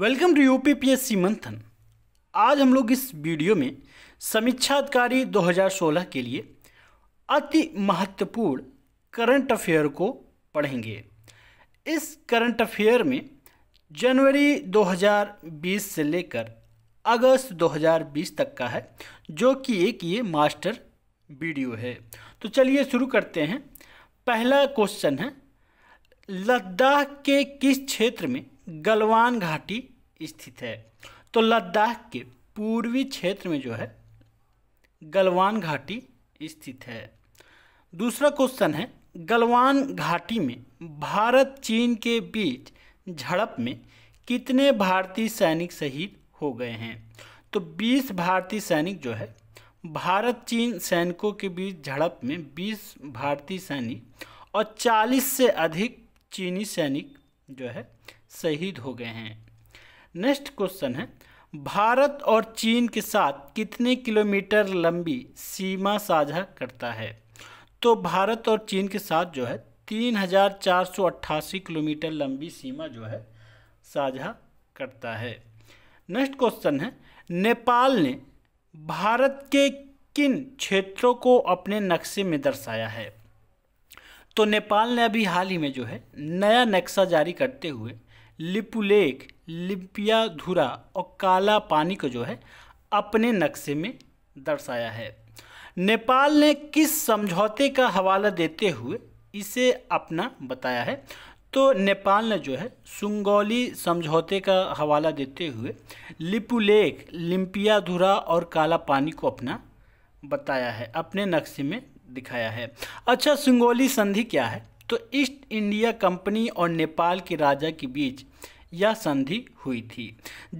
welcome to U P मंथन आज हम लोग इस वीडियो में समीक्षा अधिकारी 2016 के लिए अति महत्वपूर्ण करंट अफेयर को पढ़ेंगे इस करंट अफेयर में जनवरी 2020 से लेकर अगस्त 2020 तक का है जो कि एक ये मास्टर वीडियो है तो चलिए शुरू करते हैं पहला क्वेश्चन है लद्दाख के किस क्षेत्र में गलवान घाटी स्थित है तो लद्दाख के पूर्वी क्षेत्र में जो है गलवान घाटी स्थित है दूसरा क्वेश्चन है गलवान घाटी में भारत चीन के बीच झड़प में कितने भारतीय सैनिक शहीद हो गए हैं तो 20 भारतीय सैनिक जो है भारत चीन सैनिकों के बीच झड़प में 20 भारतीय सैनिक और 40 से अधिक चीनी सैनिक जो है शहीद हो गए हैं नेक्स्ट क्वेश्चन है भारत और चीन के साथ कितने किलोमीटर लंबी सीमा साझा करता है तो भारत और चीन के साथ जो है तीन हजार चार सौ अट्ठासी किलोमीटर लंबी सीमा जो है साझा करता है नेक्स्ट क्वेश्चन है नेपाल ने भारत के किन क्षेत्रों को अपने नक्शे में दर्शाया है तो नेपाल ने अभी हाल ही में जो है नया नक्शा जारी करते हुए लिपिया धुरा और काला पानी को जो है अपने नक्शे में दर्शाया है नेपाल ने किस समझौते का हवाला देते हुए इसे अपना बताया है तो नेपाल ने जो है सुंगौली समझौते का हवाला देते हुए लिपिया धुरा और काला पानी को अपना बताया है अपने नक्शे में दिखाया है अच्छा सुंगौली संधि क्या है तो ईस्ट इंडिया कंपनी और नेपाल के राजा के बीच यह संधि हुई थी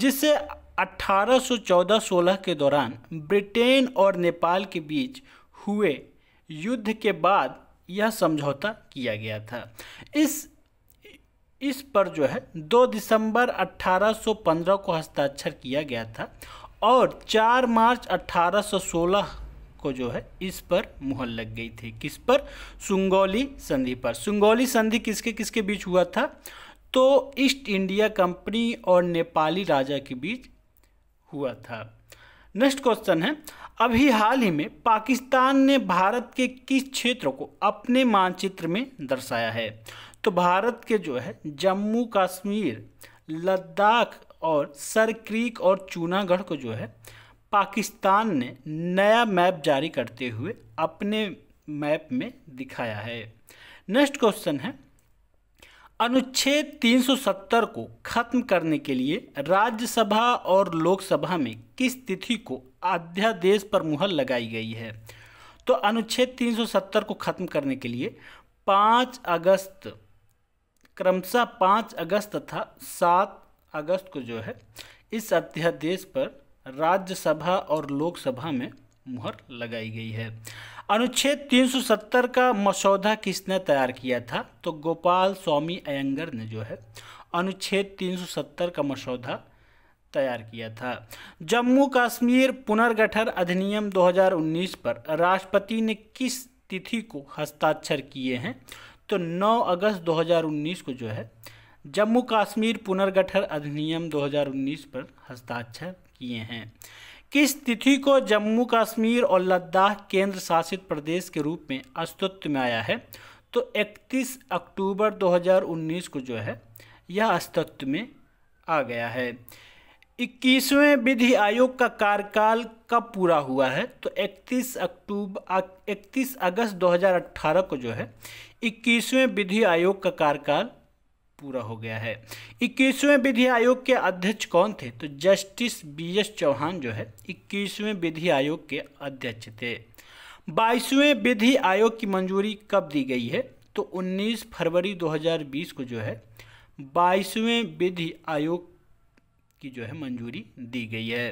जिससे 1814-16 के दौरान ब्रिटेन और नेपाल के बीच हुए युद्ध के बाद यह समझौता किया गया था इस इस पर जो है 2 दिसंबर 1815 को हस्ताक्षर किया गया था और 4 मार्च 1816 को जो है इस पर मुहर लग गई थी किस पर सुंगौली संधि पर सुंगौली संधि किसके किसके बीच हुआ था तो ईस्ट इंडिया कंपनी और नेपाली राजा के बीच हुआ था नेक्स्ट क्वेश्चन है अभी हाल ही में पाकिस्तान ने भारत के किस क्षेत्र को अपने मानचित्र में दर्शाया है तो भारत के जो है जम्मू कश्मीर लद्दाख और सर क्रीक और चूनागढ़ को जो है पाकिस्तान ने नया मैप जारी करते हुए अपने मैप में दिखाया है नेक्स्ट क्वेश्चन है अनुच्छेद 370 को खत्म करने के लिए राज्यसभा और लोकसभा में किस तिथि को अध्यादेश पर मुहर लगाई गई है तो अनुच्छेद 370 को खत्म करने के लिए 5 अगस्त क्रमशः 5 अगस्त तथा 7 अगस्त को जो है इस अध्यादेश पर राज्यसभा और लोकसभा में मुहर लगाई गई है अनुच्छेद 370 का मसौदा किसने तैयार किया था तो गोपाल स्वामी अयंगर ने जो है अनुच्छेद 370 का मसौदा तैयार किया था जम्मू कश्मीर पुनर्गठन अधिनियम 2019 पर राष्ट्रपति ने किस तिथि को हस्ताक्षर किए हैं तो 9 अगस्त 2019 को जो है जम्मू कश्मीर पुनर्गठन अधिनियम 2019 पर हस्ताक्षर किए हैं किस तिथि को जम्मू कश्मीर और लद्दाख केंद्र शासित प्रदेश के रूप में अस्तित्व में आया है तो 31 अक्टूबर 2019 को जो है यह अस्तित्व में आ गया है 21वें विधि आयोग का कार्यकाल कब पूरा हुआ है तो 31 अक्टूबर 31 अगस्त 2018 को जो है 21वें विधि आयोग का कार्यकाल पूरा हो गया है इक्कीसवें विधि आयोग के अध्यक्ष कौन थे तो जस्टिस बी एस चौहान जो है इक्कीसवें विधि आयोग के अध्यक्ष थे बाईसवें विधि आयोग की मंजूरी कब दी गई है तो 19 फरवरी 2020 को जो है बाईसवें विधि आयोग की जो है मंजूरी दी गई है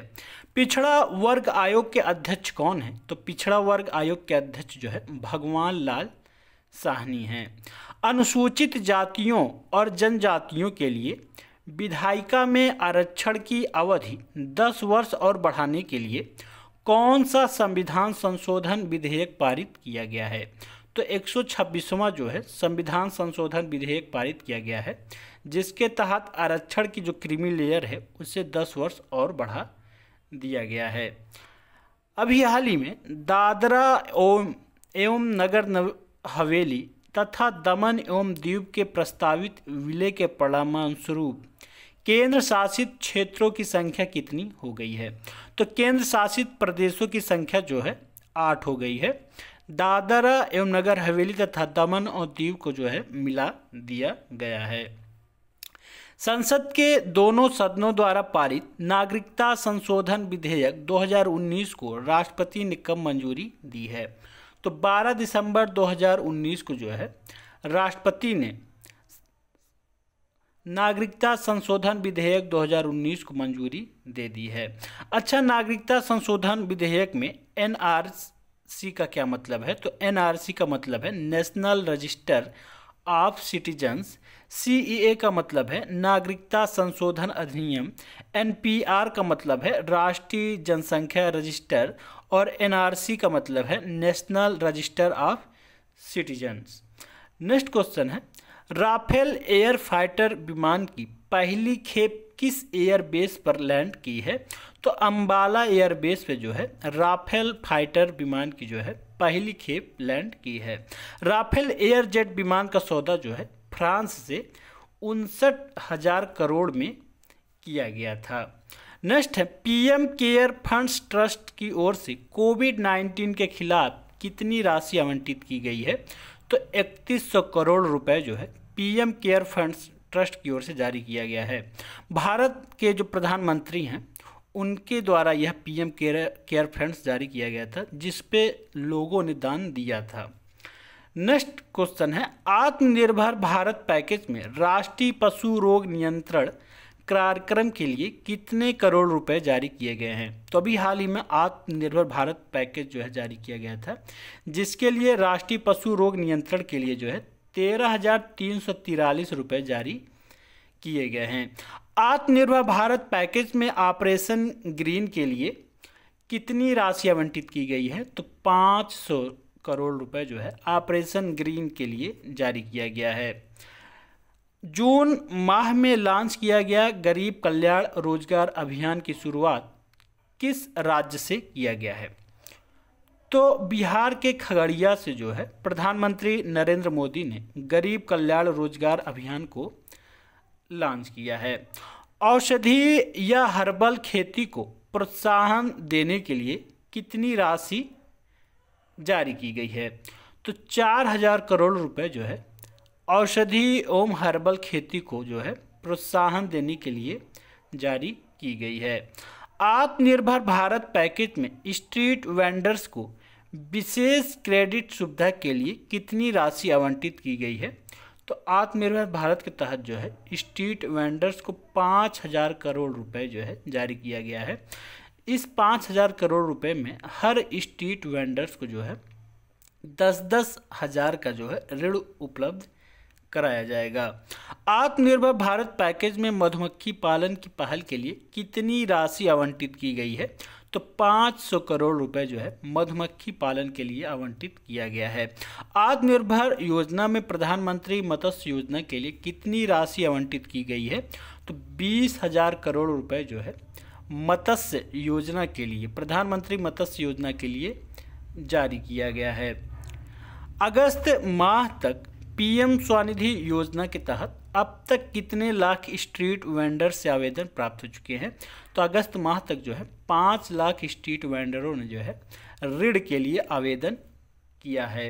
पिछड़ा वर्ग आयोग के अध्यक्ष कौन है तो पिछड़ा वर्ग आयोग के अध्यक्ष जो है भगवान लाल साहनी हैं अनुसूचित जातियों और जनजातियों के लिए विधायिका में आरक्षण की अवधि 10 वर्ष और बढ़ाने के लिए कौन सा संविधान संशोधन विधेयक पारित किया गया है तो एक जो है संविधान संशोधन विधेयक पारित किया गया है जिसके तहत आरक्षण की जो क्रीमी लेयर है उसे 10 वर्ष और बढ़ा दिया गया है अभी हाल ही में दादरा ओम एवं नगर हवेली तथा दमन एवं द्वीप के प्रस्तावित विलय के स्वरूप केंद्र शासित क्षेत्रों की संख्या कितनी हो गई है तो केंद्र शासित प्रदेशों की संख्या जो है आठ हो गई है दादरा एवं नगर हवेली तथा दमन और दीव को जो है मिला दिया गया है संसद के दोनों सदनों द्वारा पारित नागरिकता संशोधन विधेयक 2019 को राष्ट्रपति ने कब मंजूरी दी है तो 12 दिसंबर 2019 को जो है राष्ट्रपति ने नागरिकता संशोधन विधेयक 2019 को मंजूरी दे दी है अच्छा नागरिकता संशोधन विधेयक में एन सी का क्या मतलब है तो एन का मतलब है national register of citizens CEA का मतलब है नागरिकता संशोधन अधिनियम एनपीआर का मतलब है राष्ट्रीय जनसंख्या रजिस्टर और एनआरसी का मतलब है national register of citizens next question है राफेल एयर फाइटर विमान की पहली खेप किस एयरबेस पर लैंड की है तो अंबाला एयरबेस पे जो है राफेल फाइटर विमान की जो है पहली खेप लैंड की है राफेल एयर जेट विमान का सौदा जो है फ्रांस से उनसठ हजार करोड़ में किया गया था नेक्स्ट है पीएम केयर फंड्स ट्रस्ट की ओर से कोविड 19 के खिलाफ कितनी राशि आवंटित की गई है तो 3100 करोड़ रुपए जो है पीएम केयर फंड्स ट्रस्ट की ओर से जारी किया गया है भारत के जो प्रधानमंत्री हैं उनके द्वारा यह पीएम केयर केयर फंड्स जारी किया गया था जिसपे लोगों ने दान दिया था नेक्स्ट क्वेश्चन है आत्मनिर्भर भारत पैकेज में राष्ट्रीय पशु रोग नियंत्रण कार्यक्रम के लिए कितने करोड़ रुपए जारी किए गए हैं तो अभी हाल ही में आत्मनिर्भर भारत पैकेज जो है जारी किया गया था जिसके लिए राष्ट्रीय पशु रोग नियंत्रण के लिए जो है तेरह हजार तीन सौ तिरालीस रुपये जारी किए गए हैं आत्मनिर्भर भारत पैकेज में ऑपरेशन ग्रीन के लिए कितनी राशि आवंटित की गई है तो पाँच सौ करोड़ रुपए जो है ऑपरेशन ग्रीन के लिए जारी किया गया है जून माह में लॉन्च किया गया गरीब कल्याण रोजगार अभियान की शुरुआत किस राज्य से किया गया है तो बिहार के खगड़िया से जो है प्रधानमंत्री नरेंद्र मोदी ने गरीब कल्याण रोजगार अभियान को लॉन्च किया है औषधि या हर्बल खेती को प्रोत्साहन देने के लिए कितनी राशि जारी की गई है तो चार हजार करोड़ रुपए जो है औषधि ओम हर्बल खेती को जो है प्रोत्साहन देने के लिए जारी की गई है आत्मनिर्भर भारत पैकेज में स्ट्रीट वेंडर्स को विशेष क्रेडिट सुविधा के लिए कितनी राशि आवंटित की गई है तो आत्मनिर्भर भारत के तहत जो है स्ट्रीट वेंडर्स को पाँच हज़ार करोड़ रुपए जो है जारी किया गया है इस पाँच हज़ार करोड़ रुपए में हर स्ट्रीट वेंडर्स को जो है दस दस हज़ार का जो है ऋण उपलब्ध कराया जाएगा आत्मनिर्भर भारत पैकेज में मधुमक्खी पालन की पहल के लिए कितनी राशि आवंटित की गई है तो 500 करोड़ रुपए जो है मधुमक्खी पालन के लिए आवंटित किया गया है आत्मनिर्भर योजना में प्रधानमंत्री मत्स्य योजना के लिए कितनी राशि आवंटित की गई है तो बीस हजार करोड़ रुपए जो है मत्स्य योजना के लिए प्रधानमंत्री मत्स्य योजना के लिए जारी किया गया है अगस्त माह तक पीएम स्वनिधि योजना के तहत अब तक कितने लाख स्ट्रीट वेंडर से आवेदन प्राप्त हो चुके हैं तो अगस्त माह तक जो है पाँच लाख स्ट्रीट वेंडरों ने जो है ऋण के लिए आवेदन किया है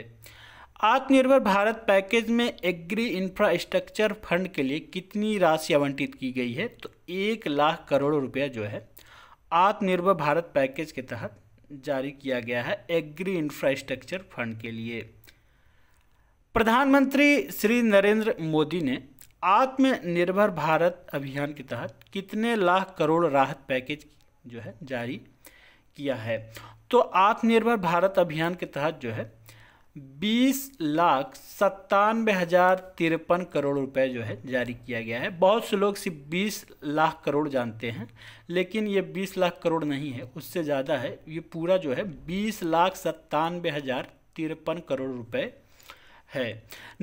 आत्मनिर्भर भारत पैकेज में एग्री इंफ्रास्ट्रक्चर फंड के लिए कितनी राशि आवंटित की गई है तो एक लाख करोड़ रुपया जो है आत्मनिर्भर भारत पैकेज के तहत जारी किया गया है एग्री इंफ्रास्ट्रक्चर फंड के लिए प्रधानमंत्री श्री नरेंद्र मोदी ने आत्मनिर्भर भारत अभियान के तहत कितने लाख करोड़ राहत पैकेज जो है जारी किया है तो आत्मनिर्भर भारत अभियान के तहत जो है बीस लाख सत्तानवे हज़ार तिरपन करोड़ रुपए जो है जारी किया गया है बहुत से लोग सिर्फ बीस लाख करोड़ जानते हैं लेकिन ये बीस लाख करोड़ नहीं है उससे ज़्यादा है ये पूरा जो है बीस लाख सत्तानवे हज़ार तिरपन करोड़ रुपए है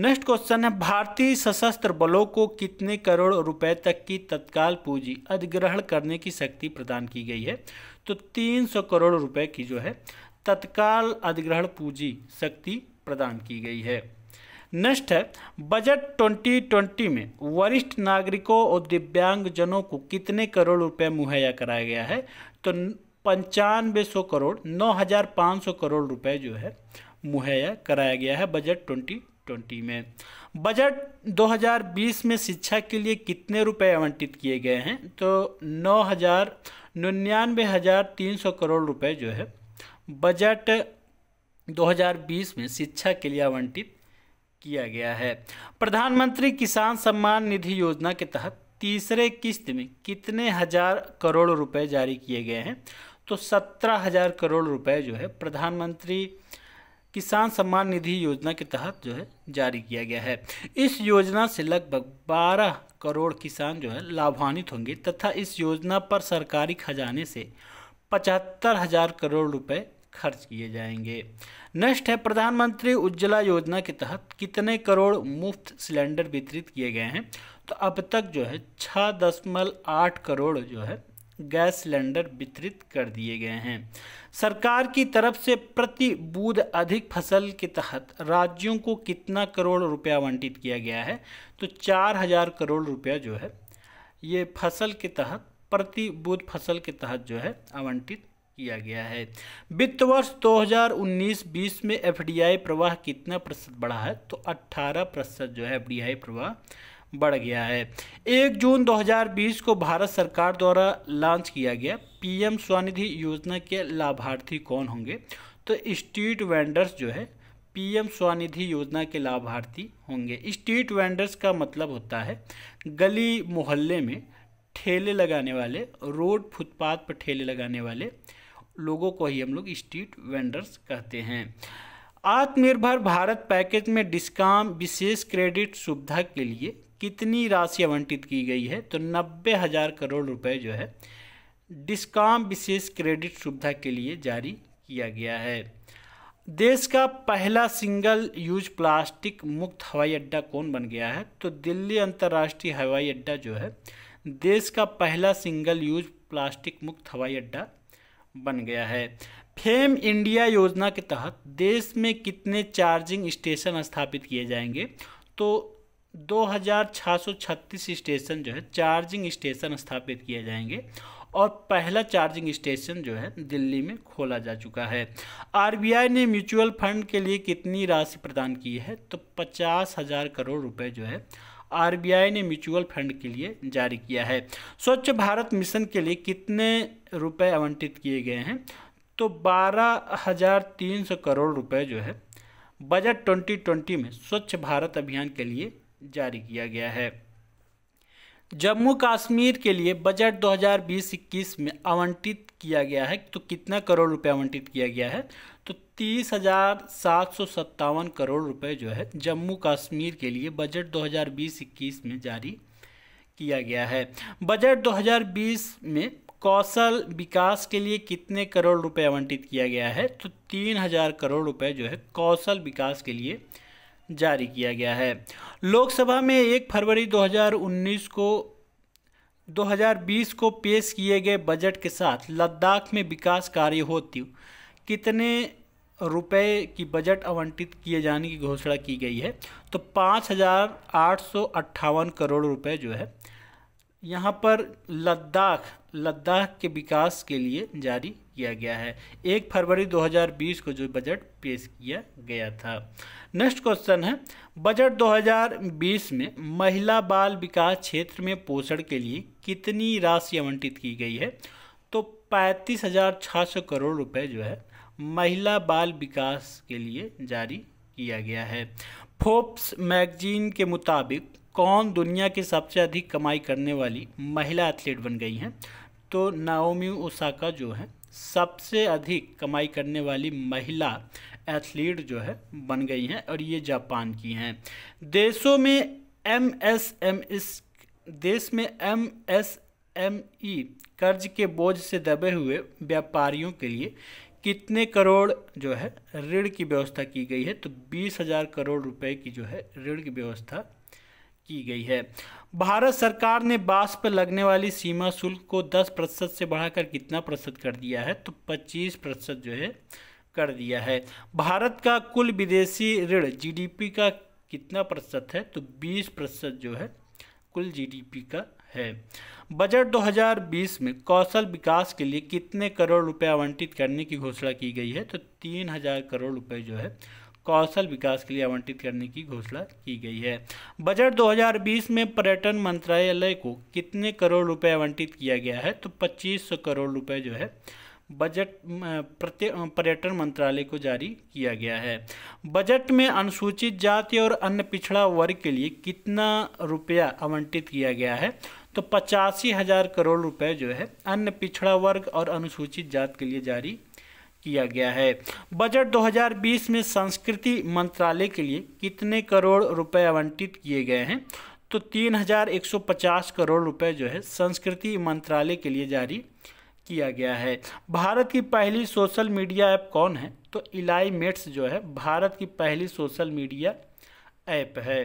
नेक्स्ट क्वेश्चन है भारतीय सशस्त्र बलों को कितने करोड़ रुपए तक की तत्काल पूंजी अधिग्रहण करने की शक्ति प्रदान की गई है तो 300 करोड़ रुपए की जो है तत्काल अधिग्रहण पूंजी शक्ति प्रदान की गई है नेक्स्ट है बजट 2020 में वरिष्ठ नागरिकों और दिव्यांगजनों को कितने करोड़ रुपए मुहैया कराया गया है तो पंचानवे सौ करोड़ नौ हज़ार पाँच सौ करोड़ रुपए जो है मुहैया कराया गया है बजट 2020 में बजट 2020 में शिक्षा के लिए कितने रुपए आवंटित किए गए हैं तो नौ हज़ार निन्यानवे हज़ार तीन सौ करोड़ रुपए जो है बजट 2020 में शिक्षा के लिए आवंटित किया गया है प्रधानमंत्री किसान सम्मान निधि योजना के तहत तीसरे किस्त में कितने हजार करोड़ रुपए जारी किए गए हैं तो सत्रह हजार करोड़ रुपए जो है प्रधानमंत्री किसान सम्मान निधि योजना के तहत जो है जारी किया गया है इस योजना से लगभग 12 करोड़ किसान जो है लाभान्वित होंगे तथा इस योजना पर सरकारी खजाने से पचहत्तर हजार करोड़ रुपए खर्च किए जाएंगे नेक्स्ट है प्रधानमंत्री उज्ज्वला योजना के तहत कितने करोड़ मुफ्त सिलेंडर वितरित किए गए हैं तो अब तक जो है छः दशमलव आठ करोड़ जो है गैस सिलेंडर वितरित कर दिए गए हैं सरकार की तरफ से प्रति बूद अधिक फसल के तहत राज्यों को कितना करोड़ रुपया आवंटित किया गया है तो चार हजार करोड़ रुपया जो है ये फसल के तहत प्रति बूद फसल के तहत जो है आवंटित किया गया है वित्त वर्ष 2019-20 में एफडीआई प्रवाह कितना प्रतिशत बढ़ा है तो 18 प्रतिशत जो है एफ प्रवाह बढ़ गया है एक जून 2020 को भारत सरकार द्वारा लॉन्च किया गया पीएम स्वनिधि योजना के लाभार्थी कौन होंगे तो स्ट्रीट वेंडर्स जो है पीएम स्वनिधि योजना के लाभार्थी होंगे स्ट्रीट वेंडर्स का मतलब होता है गली मोहल्ले में ठेले लगाने वाले रोड फुटपाथ पर ठेले लगाने वाले लोगों को ही हम लोग स्ट्रीट वेंडर्स कहते हैं आत्मनिर्भर भारत पैकेज में डिस्काउंट विशेष क्रेडिट सुविधा के लिए कितनी राशि आवंटित की गई है तो नब्बे हज़ार करोड़ रुपए जो है डिस्काम विशेष क्रेडिट सुविधा के लिए जारी किया गया है देश का पहला सिंगल यूज प्लास्टिक मुक्त हवाई अड्डा कौन बन गया है तो दिल्ली अंतर्राष्ट्रीय हवाई अड्डा जो है देश का पहला सिंगल यूज प्लास्टिक मुक्त हवाई अड्डा बन गया है फेम इंडिया योजना के तहत देश में कितने चार्जिंग स्टेशन स्थापित किए जाएंगे तो 2636 स्टेशन जो है चार्जिंग स्टेशन स्थापित किए जाएंगे और पहला चार्जिंग स्टेशन जो है दिल्ली में खोला जा चुका है आरबीआई ने म्यूचुअल फंड के लिए कितनी राशि प्रदान की है तो पचास हज़ार करोड़ रुपए जो है आरबीआई ने म्यूचुअल फंड के लिए जारी किया है स्वच्छ भारत मिशन के लिए कितने रुपए आवंटित किए गए हैं तो बारह हज़ार तीन सौ करोड़ रुपए जो है बजट 2020 में स्वच्छ भारत अभियान के लिए जारी किया गया है जम्मू कश्मीर के लिए बजट 2020-21 में आवंटित किया गया है तो कितना करोड़ रुपए आवंटित किया गया है तो तीस हजार सात सौ सत्तावन करोड़ रुपए जो है जम्मू कश्मीर के लिए बजट 2020-21 में जारी किया गया है बजट 2020 में कौशल विकास के लिए कितने करोड़ रुपए आवंटित किया गया है तो तीन हजार करोड़ रुपए जो है कौशल विकास के लिए जारी किया गया है लोकसभा में एक फरवरी 2019 को 2020 को पेश किए गए बजट के साथ लद्दाख में विकास कार्य होती कितने रुपए की बजट आवंटित किए जाने की घोषणा की गई है तो पाँच हज़ार आठ सौ अट्ठावन करोड़ रुपए जो है यहाँ पर लद्दाख लद्दाख के विकास के लिए जारी किया गया है एक फरवरी 2020 को जो बजट पेश किया गया था नेक्स्ट क्वेश्चन है बजट 2020 में महिला बाल विकास क्षेत्र में पोषण के लिए कितनी राशि आवंटित की गई है तो पैंतीस हजार छः सौ करोड़ रुपए जो है महिला बाल विकास के लिए जारी किया गया है फोप्स मैगजीन के मुताबिक कौन दुनिया की सबसे अधिक कमाई करने वाली महिला एथलीट बन गई हैं तो नाओमी ओसाका जो है सबसे अधिक कमाई करने वाली महिला एथलीट जो है बन गई हैं और ये जापान की हैं देशों में एम एस एम इस देश में एम एस एम ई कर्ज के बोझ से दबे हुए व्यापारियों के लिए कितने करोड़ जो है ऋण की व्यवस्था की गई है तो बीस हजार करोड़ रुपए की जो है ऋण की व्यवस्था की गई है भारत सरकार ने बांस पर लगने वाली सीमा शुल्क को 10 प्रतिशत से बढ़ाकर कितना प्रतिशत कर दिया है तो 25 प्रतिशत जो है कर दिया है भारत का कुल विदेशी ऋण जीडीपी का कितना प्रतिशत है तो 20 प्रतिशत जो है कुल जीडीपी का है बजट 2020 में कौशल विकास के लिए कितने करोड़ रुपए आवंटित करने की घोषणा की गई है तो 3000 करोड़ रुपए जो है कौशल विकास के लिए आवंटित करने की घोषणा की गई है बजट 2020 में पर्यटन मंत्रालय को कितने करोड़ रुपए आवंटित किया गया है तो 2500 करोड़ रुपए जो है बजट पर्यटन मंत्रालय को जारी किया गया है बजट में अनुसूचित जाति और अन्य पिछड़ा वर्ग के लिए कितना रुपया आवंटित किया गया है तो पचासी हजार करोड़ रुपए जो है अन्य पिछड़ा वर्ग और अनुसूचित जात के लिए जारी किया गया है बजट 2020 में संस्कृति मंत्रालय के लिए कितने करोड़ रुपए आवंटित किए गए हैं तो 3150 करोड़ रुपए जो है संस्कृति मंत्रालय के लिए जारी किया गया है भारत की पहली सोशल मीडिया ऐप कौन है तो इलाई मेट्स जो है भारत की पहली सोशल मीडिया ऐप है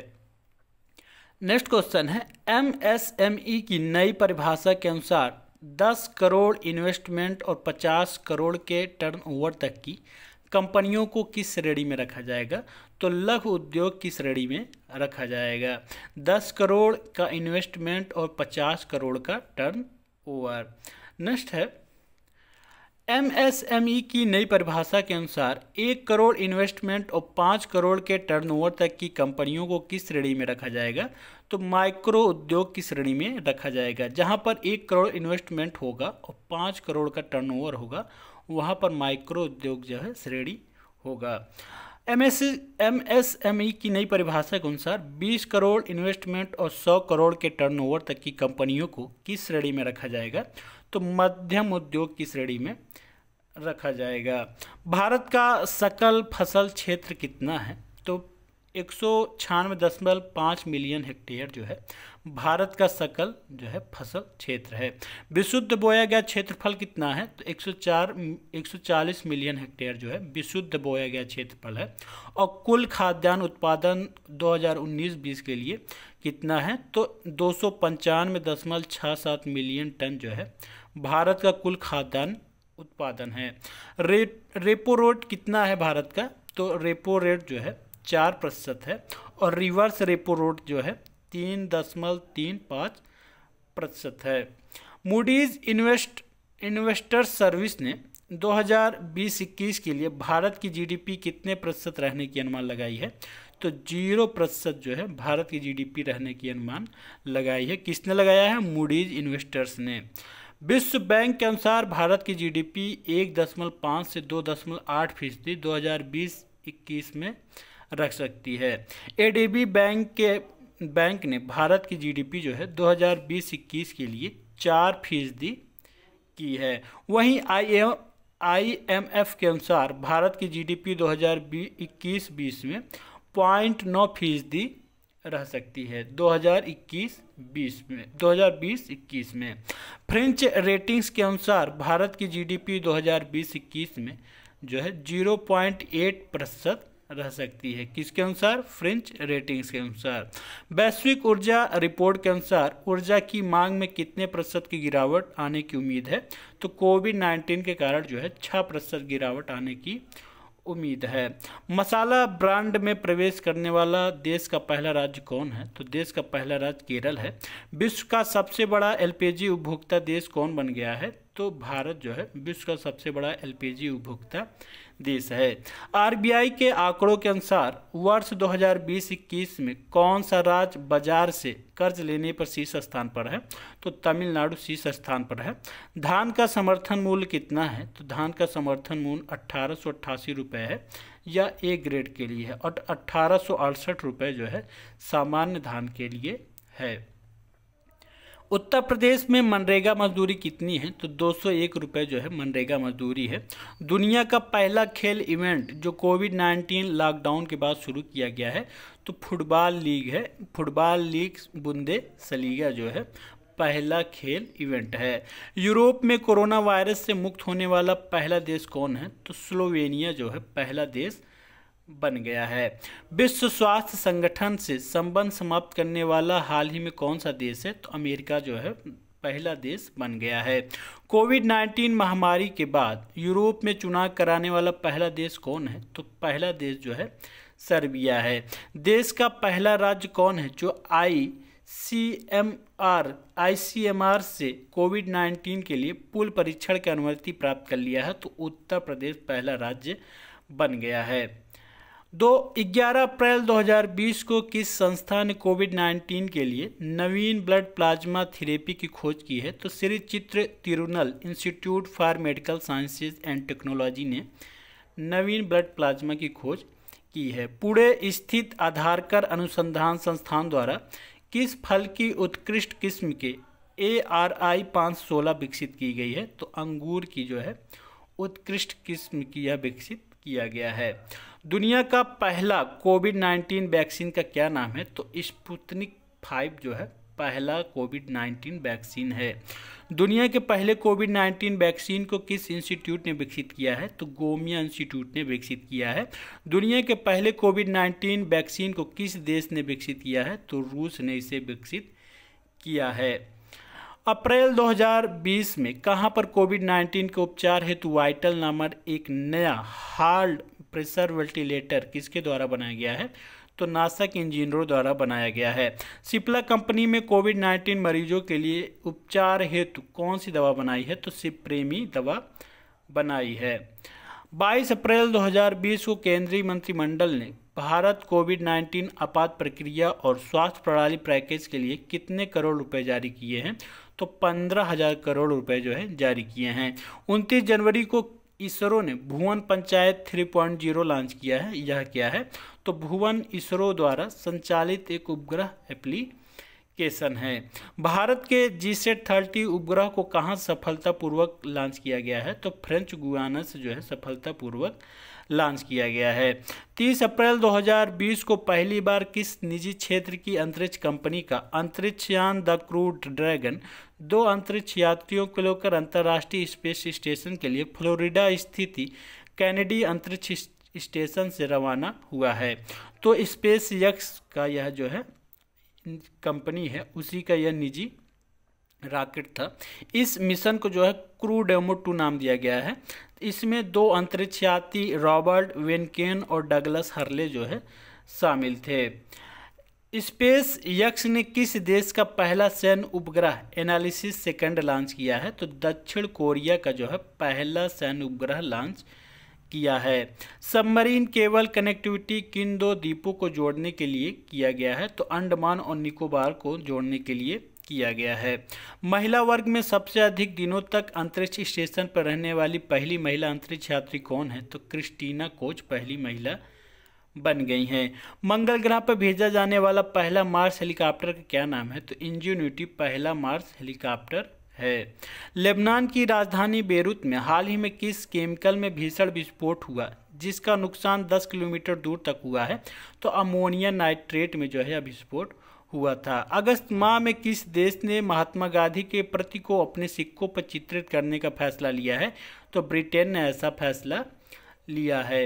नेक्स्ट क्वेश्चन है एम एस एम ई की नई परिभाषा के अनुसार 10 करोड़ इन्वेस्टमेंट और 50 करोड़ के टर्नओवर तक की कंपनियों को किस श्रेणी में रखा जाएगा तो लघु उद्योग की श्रेणी में रखा जाएगा 10 करोड़ का इन्वेस्टमेंट और 50 करोड़ का टर्न ओवर नेक्स्ट है एमएसएमई e की नई परिभाषा के अनुसार एक करोड़ इन्वेस्टमेंट और पाँच करोड़ के टर्नओवर तक की कंपनियों को किस श्रेणी में रखा जाएगा तो माइक्रो उद्योग की श्रेणी में रखा जाएगा जहां पर एक करोड़ इन्वेस्टमेंट होगा और पाँच करोड़ का टर्नओवर होगा वहां पर माइक्रो उद्योग जो है श्रेणी होगा एम एस e की नई परिभाषा के अनुसार 20 करोड़ इन्वेस्टमेंट और 100 करोड़ के टर्नओवर तक की कंपनियों को किस श्रेणी में रखा जाएगा तो मध्यम उद्योग की श्रेणी में रखा जाएगा भारत का सकल फसल क्षेत्र कितना है तो एक सौ दशमलव पाँच मिलियन हेक्टेयर जो है भारत का सकल जो है फसल क्षेत्र है विशुद्ध बोया गया क्षेत्रफल कितना है तो 104 140 मिलियन हेक्टेयर जो है विशुद्ध बोया गया क्षेत्रफल है और कुल खाद्यान्न उत्पादन 2019-20 के लिए कितना है तो दो दशमलव छः सात मिलियन टन जो है भारत का कुल खाद्यान्न उत्पादन है रे रेपो रेट कितना है भारत का तो रेपो रेट जो है चार प्रतिशत है और रिवर्स रेपो रेट जो है तीन दशमलव तीन पाँच प्रतिशत है मूडीज इन्वेस्ट इन्वेस्टर सर्विस ने 2021 के लिए भारत की जीडीपी कितने प्रतिशत रहने की अनुमान लगाई है तो जीरो प्रतिशत जो है भारत की जीडीपी रहने की अनुमान लगाई है किसने लगाया है मूडीज इन्वेस्टर्स ने विश्व बैंक के अनुसार भारत की जीडीपी एक दशमलव पाँच से दो दशमलव आठ फीसदी दो हज़ार बीस इक्कीस में रख सकती है एडीबी बैंक के बैंक ने भारत की जीडीपी जो है 2020-21 के लिए चार फीसदी की है वहीं आई आईएमएफ के अनुसार भारत की जीडीपी 2021-20 में पॉइंट नौ फीसदी रह सकती है 2021 2020 में 2020-21 में फ्रेंच रेटिंग्स के अनुसार भारत की जीडीपी 2020-21 में जो है 0.8 प्रतिशत रह सकती है किसके अनुसार फ्रेंच रेटिंग्स के अनुसार वैश्विक ऊर्जा रिपोर्ट के अनुसार ऊर्जा की मांग में कितने प्रतिशत की गिरावट आने की उम्मीद है तो कोविड 19 के कारण जो है छः प्रतिशत गिरावट आने की उम्मीद है मसाला ब्रांड में प्रवेश करने वाला देश का पहला राज्य कौन है तो देश का पहला राज्य केरल है विश्व का सबसे बड़ा एलपीजी उपभोक्ता देश कौन बन गया है तो भारत जो है विश्व का सबसे बड़ा एलपीजी उपभोक्ता देश है आरबीआई के आंकड़ों के अनुसार वर्ष 2020-21 में कौन सा राज्य बाजार से कर्ज लेने पर शीर्ष स्थान पर है तो तमिलनाडु शीर्ष स्थान पर है धान का समर्थन मूल्य कितना है तो धान का समर्थन मूल्य अट्ठारह रुपए है या ए ग्रेड के लिए है और अट्ठारह रुपए जो है सामान्य धान के लिए है उत्तर प्रदेश में मनरेगा मजदूरी कितनी है तो दो सौ जो है मनरेगा मजदूरी है दुनिया का पहला खेल इवेंट जो कोविड 19 लॉकडाउन के बाद शुरू किया गया है तो फुटबॉल लीग है फुटबॉल लीग बुंदे सलीगा जो है पहला खेल इवेंट है यूरोप में कोरोना वायरस से मुक्त होने वाला पहला देश कौन है तो स्लोवेनिया जो है पहला देश बन गया है विश्व स्वास्थ्य संगठन से संबंध समाप्त करने वाला हाल ही में कौन सा देश है तो अमेरिका जो है पहला देश बन गया है कोविड 19 महामारी के बाद यूरोप में चुनाव कराने वाला पहला देश कौन है तो पहला देश जो है सर्बिया है देश का पहला राज्य कौन है जो I C M R I C M R से कोविड 19 के लिए पुल परीक्षण की अनुमति प्राप्त कर लिया है तो उत्तर प्रदेश पहला राज्य बन गया है दो ग्यारह अप्रैल 2020 को किस संस्था ने कोविड 19 के लिए नवीन ब्लड प्लाज्मा थेरेपी की खोज की है तो Shri Chitra Tirunal institute for medical sciences and technology ने नवीन ब्लड प्लाज्मा की खोज की है पुणे स्थित आधारकर अनुसंधान संस्थान द्वारा किस फल की उत्कृष्ट किस्म के ए आर आई पाँच सोलह विकसित की गई है तो अंगूर की जो है उत्कृष्ट किस्म की यह विकसित किया गया है दुनिया का पहला कोविड नाइन्टीन वैक्सीन का क्या नाम है तो स्पुतनिक फाइव जो है पहला कोविड नाइन्टीन वैक्सीन है दुनिया के पहले कोविड नाइन्टीन वैक्सीन को किस इंस्टीट्यूट ने विकसित किया है तो गोमिया इंस्टीट्यूट ने विकसित किया है दुनिया के पहले कोविड नाइन्टीन वैक्सीन को किस देश ने विकसित किया है तो रूस ने इसे विकसित किया है अप्रैल 2020 में कहां पर कोविड 19 के उपचार हेतु वाइटल नामक एक नया हार्ड प्रेशर वेंटिलेटर किसके द्वारा बनाया गया है तो नासा के इंजीनियरों द्वारा बनाया गया है सिप्ला कंपनी में कोविड नाइन्टीन मरीजों के लिए उपचार हेतु कौन सी दवा बनाई है तो सिप्रेमी दवा बनाई है 22 अप्रैल 2020 को केंद्रीय मंत्रिमंडल ने भारत कोविड 19 आपात प्रक्रिया और स्वास्थ्य प्रणाली पैकेज के लिए कितने करोड़ रुपए जारी किए हैं तो पंद्रह हजार करोड़ रुपए जो है जारी किए हैं 29 जनवरी को इसरो ने भुवन पंचायत 3.0 लॉन्च किया है यह क्या है तो भुवन इसरो द्वारा संचालित एक उपग्रह एप्लीकेशन है भारत के जी सेट थर्टी उपग्रह को कहाँ सफलतापूर्वक लॉन्च किया गया है तो फ्रेंच गुआना से जो है सफलतापूर्वक लॉन्च किया गया है 30 अप्रैल 2020 को पहली बार किस निजी क्षेत्र की अंतरिक्ष कंपनी का अंतरिक्ष यान द क्रूड ड्रैगन दो अंतरिक्ष यात्रियों को लेकर अंतर्राष्ट्रीय स्पेस स्टेशन के लिए फ्लोरिडा स्थित कैनेडी अंतरिक्ष स्टेशन से रवाना हुआ है तो स्पेस यक्स का यह जो है कंपनी है उसी का यह निजी राकेट था इस मिशन को जो है क्रू डेमो टू नाम दिया गया है इसमें दो अंतरिक्ष यात्री रॉबर्ट वेनकेन और डगलस हरले जो है शामिल थे स्पेस यक्ष ने किस देश का पहला सैन्य उपग्रह एनालिसिस सेकंड लॉन्च किया है तो दक्षिण कोरिया का जो है पहला सैन्य उपग्रह लॉन्च किया है सबमरीन केवल कनेक्टिविटी किन दो द्वीपों को जोड़ने के लिए किया गया है तो अंडमान और निकोबार को जोड़ने के लिए किया गया है महिला वर्ग में सबसे अधिक दिनों तक अंतरिक्ष स्टेशन पर रहने वाली पहली महिला अंतरिक्ष यात्री कौन है तो क्रिस्टीना कोच पहली महिला बन गई हैं मंगल ग्रह पर भेजा जाने वाला पहला मार्स हेलीकॉप्टर का क्या नाम है तो इंजीन्यूटी पहला मार्स हेलीकॉप्टर है लेबनान की राजधानी बेरूत में हाल ही में किस केमिकल में भीषण विस्फोट हुआ जिसका नुकसान 10 किलोमीटर दूर तक हुआ है तो अमोनिया नाइट्रेट में जो है विस्फोट हुआ था अगस्त माह में किस देश ने महात्मा गांधी के प्रति को अपने सिक्कों पर चित्रित करने का फैसला लिया है तो ब्रिटेन ने ऐसा फैसला लिया है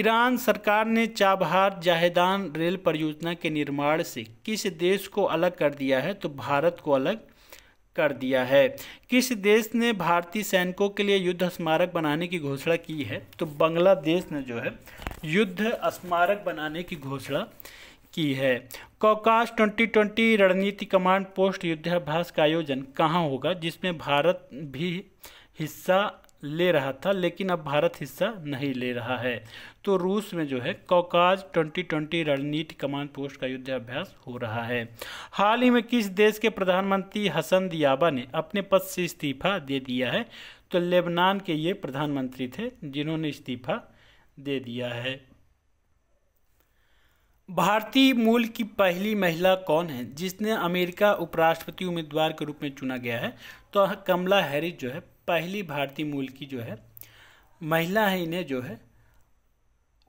ईरान सरकार ने चाबहार जाहेदान रेल परियोजना के निर्माण से किस देश को अलग कर दिया है तो भारत को अलग कर दिया है किस देश ने भारतीय सैनिकों के लिए युद्ध स्मारक बनाने की घोषणा की है तो बांग्लादेश ने जो है युद्ध स्मारक बनाने की घोषणा की है कॉकास 2020 रणनीति कमांड पोस्ट युद्धाभ्यास का आयोजन कहाँ होगा जिसमें भारत भी हिस्सा ले रहा था लेकिन अब भारत हिस्सा नहीं ले रहा है तो रूस में जो है कौकाज 2020 रणनीति कमांड पोस्ट का युद्धाभ्यास हो रहा है हाल ही में किस देश के प्रधानमंत्री हसन दियाबा ने अपने पद से इस्तीफा दे दिया है तो लेबनान के ये प्रधानमंत्री थे जिन्होंने इस्तीफा दे दिया है भारतीय मूल की पहली महिला कौन है जिसने अमेरिका उपराष्ट्रपति उम्मीदवार के रूप में चुना गया है तो कमला हैरिस जो है पहली भारतीय मूल की जो है महिला है इन्हें जो है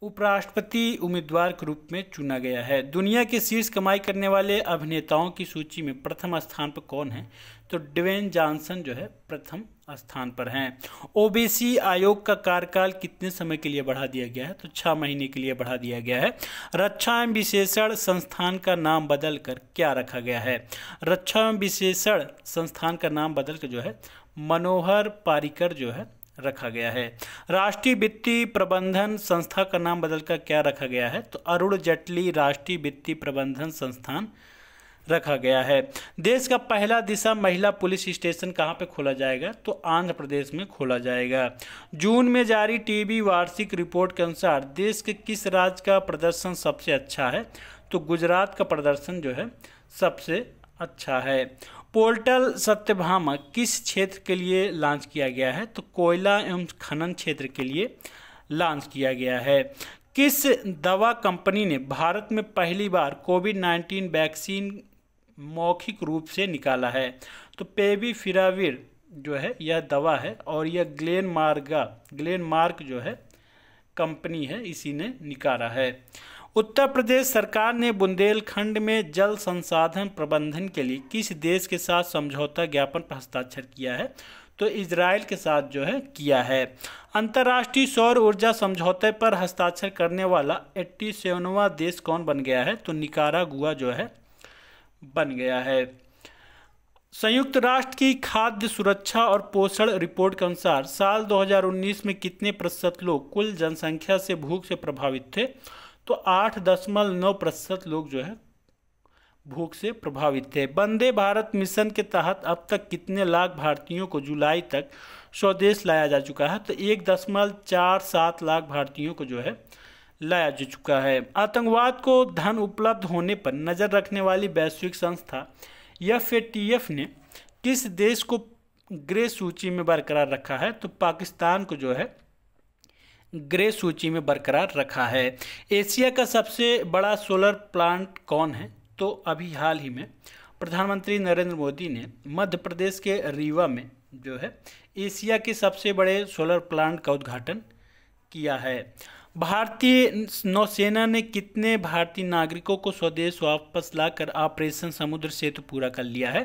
उपराष्ट्रपति उम्मीदवार के रूप में चुना गया है दुनिया के शीर्ष कमाई करने वाले अभिनेताओं की सूची में प्रथम स्थान पर कौन है तो डिवेन जॉनसन जो है प्रथम स्थान पर हैं ओबीसी आयोग का कार्यकाल कितने समय के लिए बढ़ा दिया गया है तो छः महीने के लिए बढ़ा दिया गया है रक्षा एवं विशेषण संस्थान का नाम बदल कर क्या रखा गया है रक्षा एवं विशेषण संस्थान का नाम बदल कर जो है मनोहर पारिकर जो है रखा गया है राष्ट्रीय वित्तीय प्रबंधन संस्था का नाम बदलकर क्या रखा गया है तो अरुण जेटली राष्ट्रीय वित्तीय प्रबंधन संस्थान रखा गया है देश का पहला दिशा महिला पुलिस स्टेशन कहाँ पे खोला जाएगा तो आंध्र प्रदेश में खोला जाएगा जून में जारी टीबी वार्षिक रिपोर्ट के अनुसार देश के किस राज्य का प्रदर्शन सबसे अच्छा है तो गुजरात का प्रदर्शन जो है सबसे अच्छा है पोर्टल सत्यभामा किस क्षेत्र के लिए लॉन्च किया गया है तो कोयला एवं खनन क्षेत्र के लिए लॉन्च किया गया है किस दवा कंपनी ने भारत में पहली बार कोविड नाइन्टीन वैक्सीन मौखिक रूप से निकाला है तो फिराविर जो है यह दवा है और यह ग्लेन मार्गा ग्लेन मार्क जो है कंपनी है इसी ने निकाला है उत्तर प्रदेश सरकार ने बुंदेलखंड में जल संसाधन प्रबंधन के लिए किस देश के साथ समझौता ज्ञापन पर हस्ताक्षर किया है तो इसराइल के साथ जो है किया है अंतर्राष्ट्रीय सौर ऊर्जा समझौते पर हस्ताक्षर करने वाला एट्टी देश कौन बन गया है तो निकारा गुआ जो है बन गया है संयुक्त राष्ट्र की खाद्य सुरक्षा और पोषण रिपोर्ट के अनुसार साल 2019 में कितने प्रतिशत लोग कुल जनसंख्या से भूख से प्रभावित थे तो आठ दशमलव नौ प्रतिशत लोग जो है भूख से प्रभावित थे वंदे भारत मिशन के तहत अब तक कितने लाख भारतीयों को जुलाई तक स्वदेश लाया जा चुका है तो एक दशमलव चार सात लाख भारतीयों को जो है लाया जा चुका है आतंकवाद को धन उपलब्ध होने पर नज़र रखने वाली वैश्विक संस्था एफ ने किस देश को ग्रे सूची में बरकरार रखा है तो पाकिस्तान को जो है ग्रे सूची में बरकरार रखा है एशिया का सबसे बड़ा सोलर प्लांट कौन है तो अभी हाल ही में प्रधानमंत्री नरेंद्र मोदी ने मध्य प्रदेश के रीवा में जो है एशिया के सबसे बड़े सोलर प्लांट का उद्घाटन किया है भारतीय नौसेना ने कितने भारतीय नागरिकों को स्वदेश वापस लाकर ऑपरेशन समुद्र सेतु पूरा कर लिया है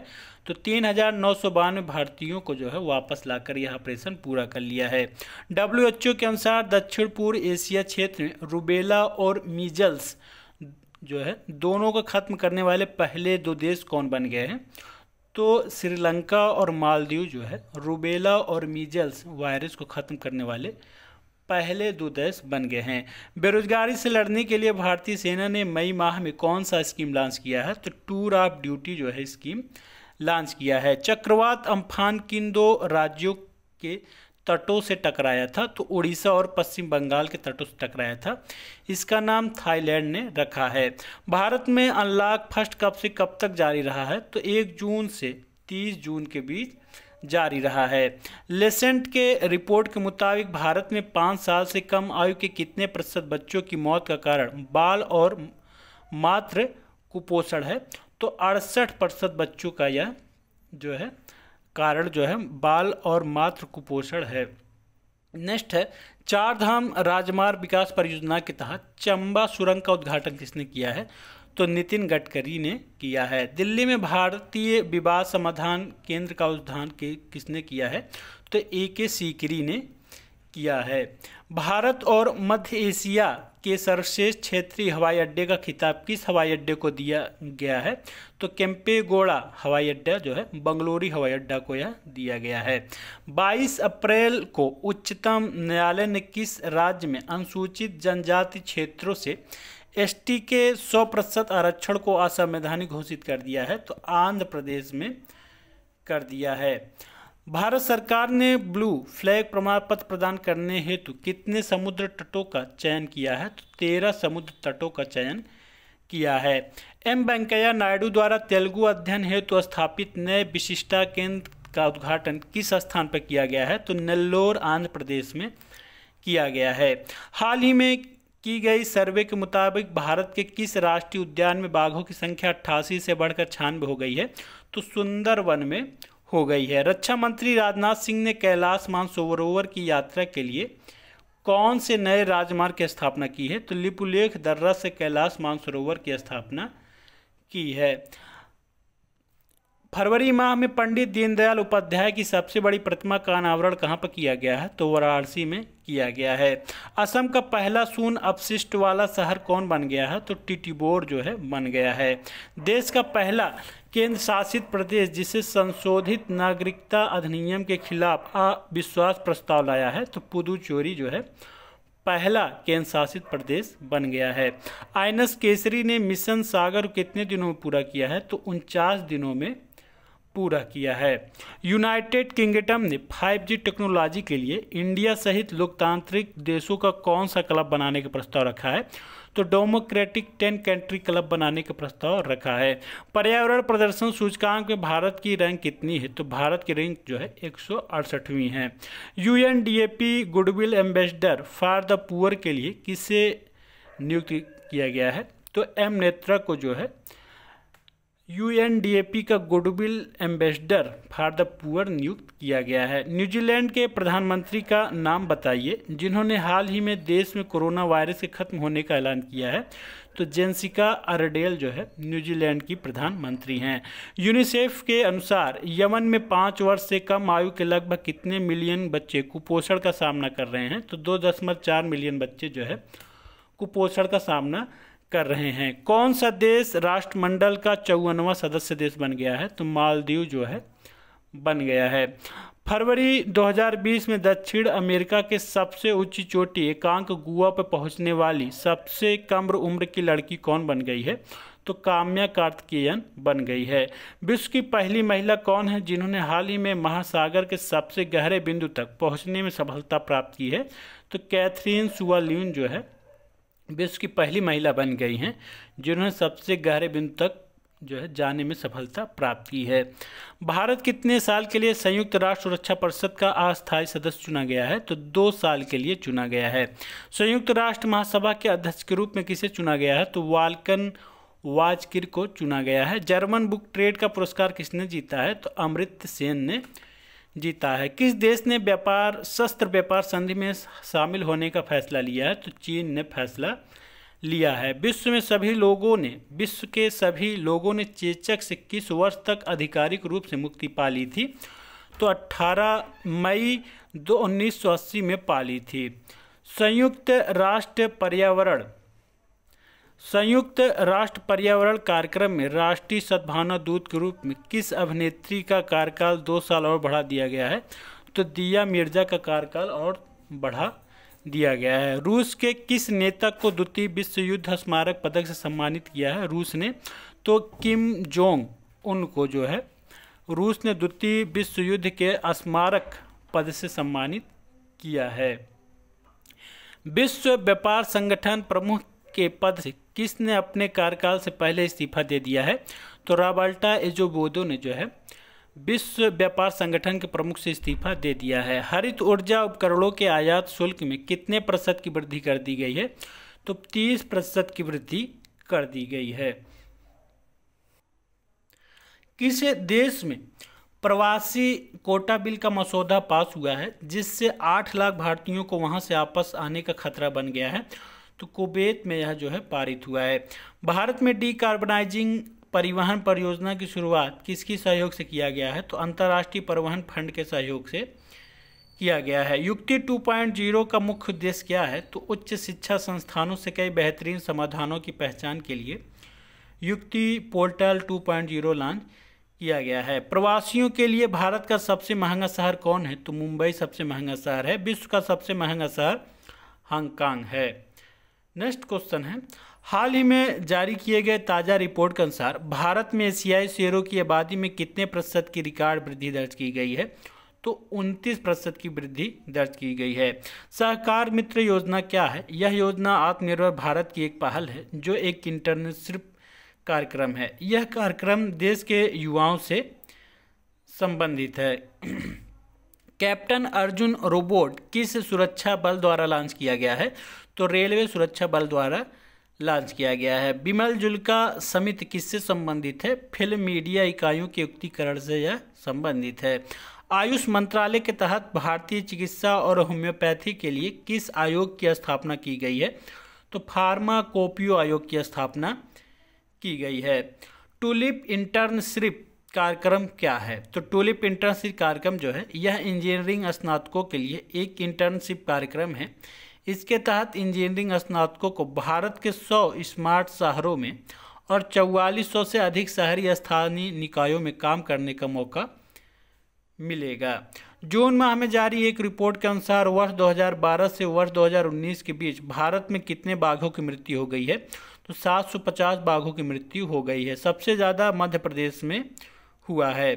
तो तीन हजार नौ सौ बानवे भारतीयों को जो है वापस लाकर यह ऑपरेशन पूरा कर लिया है डब्ल्यू एच ओ के अनुसार दक्षिण पूर्व एशिया क्षेत्र में रुबेला और मीजल्स जो है दोनों को खत्म करने वाले पहले दो देश कौन बन गए हैं तो श्रीलंका और मालदीव जो है रुबेला और मीजल्स वायरस को ख़त्म करने वाले पहले देश बन गए हैं बेरोजगारी से लड़ने के लिए भारतीय सेना ने मई माह में कौन सा स्कीम लॉन्च किया है तो टूर ऑफ ड्यूटी जो है स्कीम लॉन्च किया है चक्रवात अम्फान किन दो राज्यों के तटों से टकराया था तो उड़ीसा और पश्चिम बंगाल के तटों से टकराया था इसका नाम थाईलैंड ने रखा है भारत में अनलॉक फर्स्ट कब से कब तक जारी रहा है तो एक जून से तीस जून के बीच जारी रहा है लेसेंट के रिपोर्ट के मुताबिक भारत में पाँच साल से कम आयु के कितने प्रतिशत बच्चों की मौत का कारण बाल और मात्र कुपोषण है तो अड़सठ प्रतिशत बच्चों का यह जो है कारण जो है बाल और मात्र कुपोषण है नेक्स्ट है चारधाम राजमार्ग विकास परियोजना के तहत चंबा सुरंग का उद्घाटन किसने किया है तो नितिन गडकरी ने किया है दिल्ली में भारतीय विवाद समाधान केंद्र का उद्धान के किसने किया है तो ए के सीकरी ने किया है भारत और मध्य एशिया के सर्वश्रेष्ठ क्षेत्रीय हवाई अड्डे का खिताब किस हवाई अड्डे को दिया गया है तो केम्पेगोड़ा हवाई अड्डा जो है बंगलोरी हवाई अड्डा को यह दिया गया है 22 अप्रैल को उच्चतम न्यायालय ने किस राज्य में अनुसूचित जनजाति क्षेत्रों से एसटी के 100 प्रतिशत आरक्षण को असंवैधानिक घोषित कर दिया है तो आंध्र प्रदेश में कर दिया है भारत सरकार ने ब्लू फ्लैग प्रमाण पत्र प्रदान करने हेतु कितने समुद्र तटों का चयन किया है तो तेरह समुद्र तटों का चयन किया है एम वेंकैया नायडू द्वारा तेलुगु अध्ययन हेतु स्थापित नए विशिष्टा केंद्र का उद्घाटन किस स्थान पर किया गया है तो नेल्लोर आंध्र प्रदेश में किया गया है हाल ही में की गई सर्वे के मुताबिक भारत के किस राष्ट्रीय उद्यान में बाघों की संख्या अट्ठासी से बढ़कर छानबे हो गई है तो सुंदरवन में हो गई है रक्षा मंत्री राजनाथ सिंह ने कैलाश मानसरोवर की यात्रा के लिए कौन से नए राजमार्ग की स्थापना की है तो लिपुलेख दर्रा से कैलाश मानसरोवर की स्थापना की है फरवरी माह में पंडित दीनदयाल उपाध्याय की सबसे बड़ी प्रतिमा का अनावरण कहाँ पर किया गया है तो वाराणसी में किया गया है असम का पहला सून अपशिष्ट वाला शहर कौन बन गया है तो टिटीबोर जो है बन गया है देश का पहला केंद्र शासित प्रदेश जिसे संशोधित नागरिकता अधिनियम के खिलाफ अविश्वास प्रस्ताव लाया है तो पुदुचेरी जो है पहला केंद्र शासित प्रदेश बन गया है आइनस केसरी ने मिशन सागर कितने दिनों में पूरा किया है तो उनचास दिनों में पूरा किया है यूनाइटेड किंगडम ने 5G टेक्नोलॉजी के लिए इंडिया सहित लोकतांत्रिक देशों का कौन सा क्लब बनाने का प्रस्ताव रखा है तो डेमोक्रेटिक टेन कंट्री क्लब बनाने का प्रस्ताव रखा है पर्यावरण प्रदर्शन सूचकांक में भारत की रैंक कितनी है तो भारत की रैंक जो है एक सौ है U N goodwill ambassador for the poor के लिए किसे नियुक्त किया गया है तो एम नेत्रा को जो है U N D A P का goodwill ambassador for the poor नियुक्त किया गया है न्यूजीलैंड के प्रधानमंत्री का नाम बताइए जिन्होंने हाल ही में देश में कोरोना वायरस के खत्म होने का ऐलान किया है तो जेंसिका अरडेल जो है न्यूजीलैंड की प्रधानमंत्री हैं यूनिसेफ के अनुसार यमन में पाँच वर्ष से कम आयु के लगभग कितने मिलियन बच्चे कुपोषण का सामना कर रहे हैं तो दो मिलियन बच्चे जो है कुपोषण का सामना कर रहे हैं कौन सा देश राष्ट्रमंडल का चौवनवा सदस्य देश बन गया है तो मालदीव जो है बन गया है फरवरी 2020 में दक्षिण अमेरिका के सबसे ऊंची चोटी एकांक गुआ पर पहुंचने वाली सबसे कम उम्र की लड़की कौन बन गई है तो काम्या कार्तिकेयन बन गई है विश्व की पहली महिला कौन है जिन्होंने हाल ही में महासागर के सबसे गहरे बिंदु तक पहुंचने में सफलता प्राप्त की है तो कैथरीन सुवाल्यून जो है विश्व की पहली महिला बन गई हैं जिन्होंने सबसे गहरे बिंदु तक जो है जाने में सफलता प्राप्त की है भारत कितने साल के लिए संयुक्त राष्ट्र सुरक्षा परिषद का अस्थायी सदस्य चुना गया है तो दो साल के लिए चुना गया है संयुक्त राष्ट्र महासभा के अध्यक्ष के रूप में किसे चुना गया है तो वालकन वाजकिर को चुना गया है जर्मन बुक ट्रेड का पुरस्कार किसने जीता है तो अमृत सेन ने जीता है किस देश ने व्यापार शस्त्र व्यापार संधि में शामिल होने का फैसला लिया है तो चीन ने फैसला लिया है विश्व में सभी लोगों ने विश्व के सभी लोगों ने चेचक से किस वर्ष तक आधिकारिक रूप से मुक्ति पा ली थी तो 18 मई दो 1980 में पाली थी संयुक्त राष्ट्र पर्यावरण संयुक्त राष्ट्र पर्यावरण कार्यक्रम में राष्ट्रीय सद्भावना दूत के रूप में किस अभिनेत्री का कार्यकाल दो साल और बढ़ा दिया गया है तो दिया मिर्जा का कार्यकाल और बढ़ा दिया गया है रूस के किस नेता को द्वितीय विश्व युद्ध स्मारक पदक से सम्मानित किया है रूस ने तो किम जोंग उनको जो है रूस ने द्वितीय विश्व युद्ध के स्मारक पद से सम्मानित किया है विश्व व्यापार संगठन प्रमुख के पद से किसने अपने कार्यकाल से पहले इस्तीफा दे दिया है तो राबाल्टा एजोबोदो ने जो है विश्व व्यापार संगठन के प्रमुख से इस्तीफा दे दिया है हरित ऊर्जा उपकरणों के आयात शुल्क में कितने प्रतिशत की वृद्धि कर दी गई है तो तीस प्रतिशत की वृद्धि कर दी गई है किस देश में प्रवासी कोटा बिल का मसौदा पास हुआ है जिससे आठ लाख भारतीयों को वहां से आपस आने का खतरा बन गया है तो कुवैत में यह जो है पारित हुआ है भारत में डीकार्बनाइजिंग परिवहन परियोजना की शुरुआत किसकी सहयोग से किया गया है तो अंतर्राष्ट्रीय परिवहन फंड के सहयोग से किया गया है युक्ति 2.0 का मुख्य उद्देश्य क्या है तो उच्च शिक्षा संस्थानों से कई बेहतरीन समाधानों की पहचान के लिए युक्ति पोर्टल 2.0 लॉन्च किया गया है प्रवासियों के लिए भारत का सबसे महंगा शहर कौन है तो मुंबई सबसे महंगा शहर है विश्व का सबसे महंगा शहर हांगकांग है नेक्स्ट क्वेश्चन है हाल ही में जारी किए गए ताज़ा रिपोर्ट के अनुसार भारत में एशियाई शेयरों की आबादी में कितने प्रतिशत की रिकॉर्ड वृद्धि दर्ज की गई है तो 29 प्रतिशत की वृद्धि दर्ज की गई है सहकार मित्र योजना क्या है यह योजना आत्मनिर्भर भारत की एक पहल है जो एक इंटर्नशिप कार्यक्रम है यह कार्यक्रम देश के युवाओं से संबंधित है कैप्टन अर्जुन रोबोट किस सुरक्षा बल द्वारा लॉन्च किया गया है तो रेलवे सुरक्षा बल द्वारा लॉन्च किया गया है बिमल जुल्का समिति किससे संबंधित है फिल्म मीडिया इकाइयों के उक्तिकरण से यह संबंधित है आयुष मंत्रालय के तहत भारतीय चिकित्सा और होम्योपैथी के लिए किस आयोग की स्थापना की गई है तो फार्माकोपियो आयोग की स्थापना की गई है टूलिप इंटर्नशिप कार्यक्रम क्या है तो टूलिप इंटर्नशिप कार्यक्रम जो है यह इंजीनियरिंग स्नातकों के लिए एक इंटर्नशिप कार्यक्रम है इसके तहत इंजीनियरिंग स्नातकों को भारत के 100 स्मार्ट शहरों में और चौवालीस सौ से अधिक शहरी स्थानीय निकायों में काम करने का मौका मिलेगा जून माह में जारी एक रिपोर्ट के अनुसार वर्ष 2012 से वर्ष 2019 के बीच भारत में कितने बाघों की मृत्यु हो गई है तो 750 बाघों की मृत्यु हो गई है सबसे ज़्यादा मध्य प्रदेश में हुआ है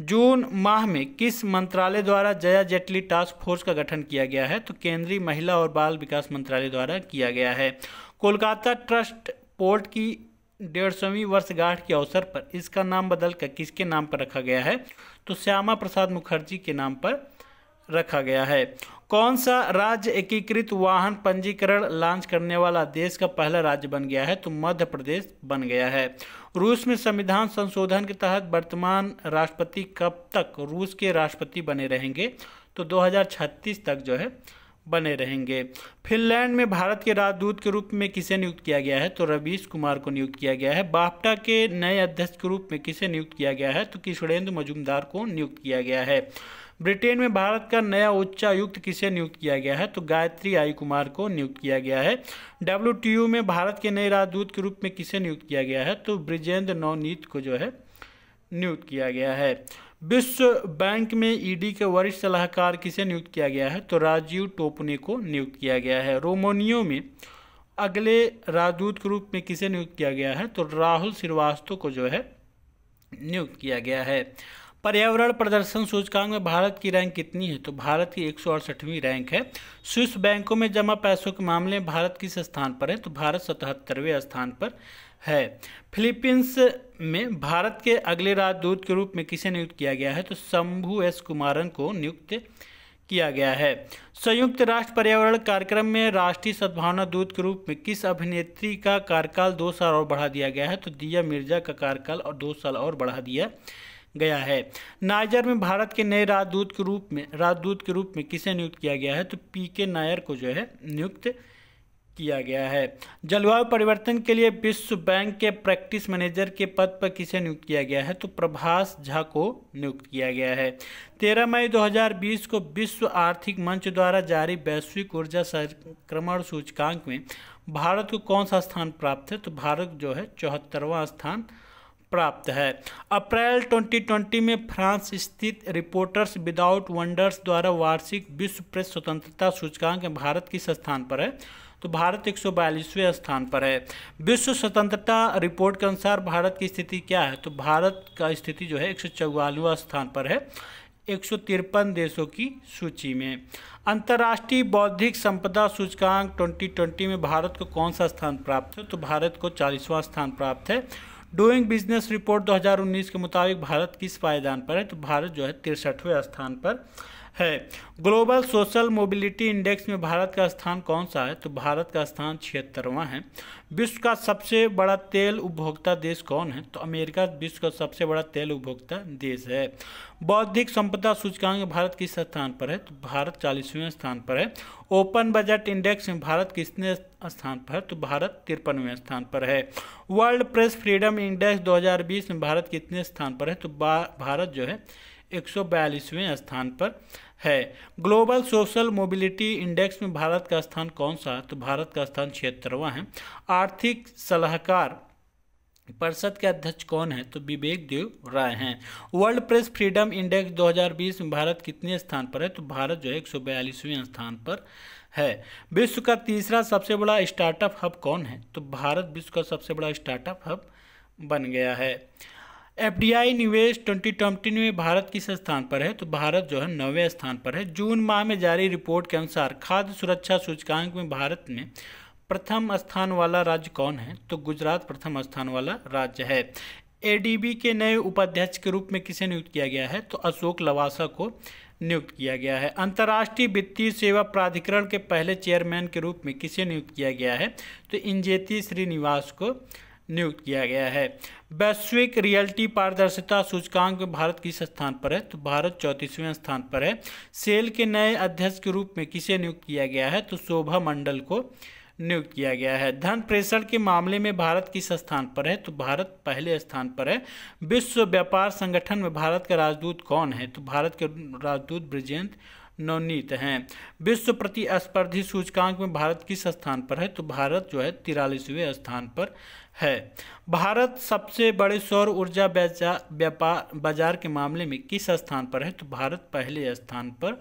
जून माह में किस मंत्रालय द्वारा जया जेटली टास्क फोर्स का गठन किया गया है तो केंद्रीय महिला और बाल विकास मंत्रालय द्वारा किया गया है कोलकाता ट्रस्ट पोर्ट की डेढ़ सौवीं वर्षगांठ के अवसर पर इसका नाम बदलकर किसके नाम पर रखा गया है तो श्यामा प्रसाद मुखर्जी के नाम पर रखा गया है कौन सा राज्य एकीकृत वाहन पंजीकरण लॉन्च करने वाला देश का पहला राज्य बन गया है तो मध्य प्रदेश बन गया है रूस में संविधान संशोधन के तहत वर्तमान राष्ट्रपति कब तक रूस के राष्ट्रपति बने रहेंगे तो 2036 तक जो है बने रहेंगे फिनलैंड में भारत के राजदूत के रूप में किसे नियुक्त किया गया है तो रवीश कुमार को नियुक्त किया गया है बापटा के नए अध्यक्ष के रूप में किसे नियुक्त किया गया है तो किशोरेंद्र मजूमदार को नियुक्त किया गया है ब्रिटेन में भारत का नया उच्चायुक्त किसे नियुक्त किया गया है तो गायत्री आई कुमार को नियुक्त किया गया है डब्ल्यू में भारत के नए राजदूत के रूप में किसे नियुक्त किया गया है तो ब्रिजेंद्र नवनीत को जो है नियुक्त किया गया है विश्व बैंक में ईडी e के वरिष्ठ सलाहकार किसे नियुक्त किया गया है तो राजीव टोपने को नियुक्त किया गया है रोमोनियो में अगले राजदूत के रूप में किसे नियुक्त किया गया है तो राहुल श्रीवास्तव को जो है नियुक्त किया गया है पर्यावरण प्रदर्शन सूचकांक में भारत की रैंक कितनी है तो भारत की एक रैंक है स्विस बैंकों में जमा पैसों के मामले में भारत किस स्थान पर है तो भारत सतहत्तरवें स्थान पर है फिलीपींस में भारत के अगले राजदूत के रूप में किसे नियुक्त किया गया है तो शंभु एस कुमारन को नियुक्त किया गया है संयुक्त राष्ट्र पर्यावरण कार्यक्रम में राष्ट्रीय सद्भावना दूत के रूप में किस अभिनेत्री का कार्यकाल दो साल और बढ़ा दिया गया है तो दिया मिर्जा का कार्यकाल और दो साल और बढ़ा दिया गया है नाइजर में भारत के नए राजदूत के रूप में राजदूत के रूप में किसे नियुक्त किया गया है तो पी के नायर को जो है नियुक्त किया गया है जलवायु परिवर्तन के लिए विश्व बैंक के प्रैक्टिस मैनेजर के पद पर किसे नियुक्त किया गया है तो प्रभास झा को नियुक्त किया गया है 13 मई 2020 को विश्व आर्थिक मंच द्वारा जारी वैश्विक ऊर्जा संक्रमण सूचकांक में भारत को कौन सा स्थान प्राप्त है तो भारत जो है चौहत्तरवां स्थान प्राप्त है अप्रैल 2020 में फ्रांस स्थित रिपोर्टर्स विदाउट वंडर्स द्वारा वार्षिक विश्व प्रेस स्वतंत्रता सूचकांक भारत किस स्थान पर है तो भारत एक स्थान पर है विश्व स्वतंत्रता रिपोर्ट के अनुसार भारत की स्थिति क्या है तो भारत का स्थिति जो है एक स्थान पर है एक देशों की सूची में अंतर्राष्ट्रीय बौद्धिक संपदा सूचकांक 2020 में भारत को कौन सा स्थान प्राप्त है तो भारत को चालीसवां स्थान प्राप्त है डूइंग बिजनेस रिपोर्ट 2019 के मुताबिक भारत किस पायदान पर है तो भारत जो है तिरसठवें स्थान पर है ग्लोबल सोशल मोबिलिटी इंडेक्स में भारत का स्थान कौन सा है तो भारत का स्थान छिहत्तरवा है विश्व का सबसे बड़ा तेल उपभोक्ता देश कौन है तो अमेरिका विश्व का सबसे बड़ा तेल उपभोक्ता देश है बौद्धिक संपदा सूचकांक भारत किस स्थान पर है तो भारत चालीसवें स्थान पर है ओपन बजट इंडेक्स में भारत किसने स्थान पर है तो भारत तिरपनवें स्थान पर है वर्ल्ड प्रेस फ्रीडम इंडेक्स 2020 में भारत कितने स्थान पर है तो भारत जो है एक स्थान पर है ग्लोबल सोशल मोबिलिटी इंडेक्स में भारत का स्थान कौन सा तो भारत का स्थान छिहत्तरवा है आर्थिक सलाहकार परिषद के अध्यक्ष कौन है तो विवेक देव राय हैं वर्ल्ड प्रेस फ्रीडम इंडेक्स 2020 में भारत कितने स्थान पर है तो भारत जो है एक स्थान पर है विश्व का तीसरा सबसे बड़ा स्टार्टअप हब कौन है तो भारत विश्व का सबसे बड़ा स्टार्टअप हब बन गया है आई निवेश 2020 में भारत किस स्थान पर है तो भारत जो है नवे स्थान पर है जून माह में जारी रिपोर्ट के अनुसार खाद्य सुरक्षा सूचकांक में भारत में प्रथम स्थान वाला राज्य कौन है तो गुजरात प्रथम स्थान वाला राज्य है बी के नए उपाध्यक्ष के रूप में किसे नियुक्त किया गया है तो अशोक लवासा को नियुक्त किया गया है अंतर्राष्ट्रीय वित्तीय सेवा प्राधिकरण के पहले चेयरमैन के रूप में किसे नियुक्त किया गया है तो इंजेती श्रीनिवास को नियुक्त किया गया है वैश्विक रियल्टी पारदर्शिता सूचकांक में भारत किस स्थान पर है तो भारत चौंतीसवें स्थान पर है सेल के नए अध्यक्ष के रूप में किसे नियुक्त किया गया है तो शोभा मंडल को नियुक्त किया गया है धन प्रेषण के मामले में भारत किस स्थान पर है तो भारत पहले स्थान पर है विश्व व्यापार संगठन में भारत का राजदूत कौन है तो भारत के राजदूत ब्रजेंद्र नवनीत हैं विश्व प्रतिस्पर्धी सूचकांक में भारत किस स्थान पर है तो भारत जो है तिरालीसवें स्थान पर है भारत सबसे बड़े सौर ऊर्जा व्यापार बाजार के मामले में किस स्थान पर है तो भारत पहले स्थान पर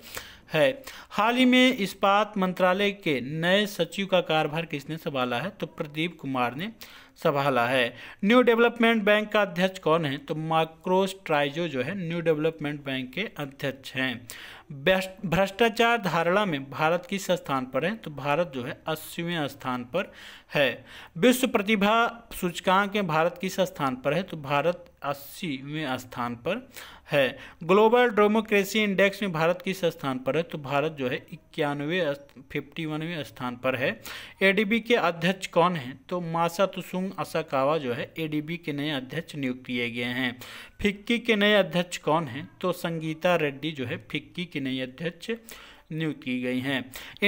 है हाल ही में इस्पात मंत्रालय के नए सचिव का कार्यभार किसने संभाला है तो प्रदीप कुमार ने संभाला है न्यू डेवलपमेंट बैंक का अध्यक्ष कौन है तो माक्रोस ट्राइजो जो है न्यू डेवलपमेंट बैंक के अध्यक्ष हैं भ्रष्टाचार धारणा में भारत किस स्थान पर है तो भारत जो है अस्सीवें स्थान पर है विश्व प्रतिभा सूचकांक में भारत किस स्थान पर है तो भारत अस्सीवें स्थान पर है ग्लोबल डेमोक्रेसी इंडेक्स में भारत किस स्थान पर है तो भारत जो है इक्यानवे फिफ्टी वनवें स्थान पर है एडीबी के अध्यक्ष कौन हैं तो मासा तुसुंग असाकावा जो है एडीबी के नए अध्यक्ष नियुक्त किए गए हैं फिक्की के नए अध्यक्ष कौन हैं तो संगीता रेड्डी जो है फिक्की के नए अध्यक्ष नियुक्त की गई हैं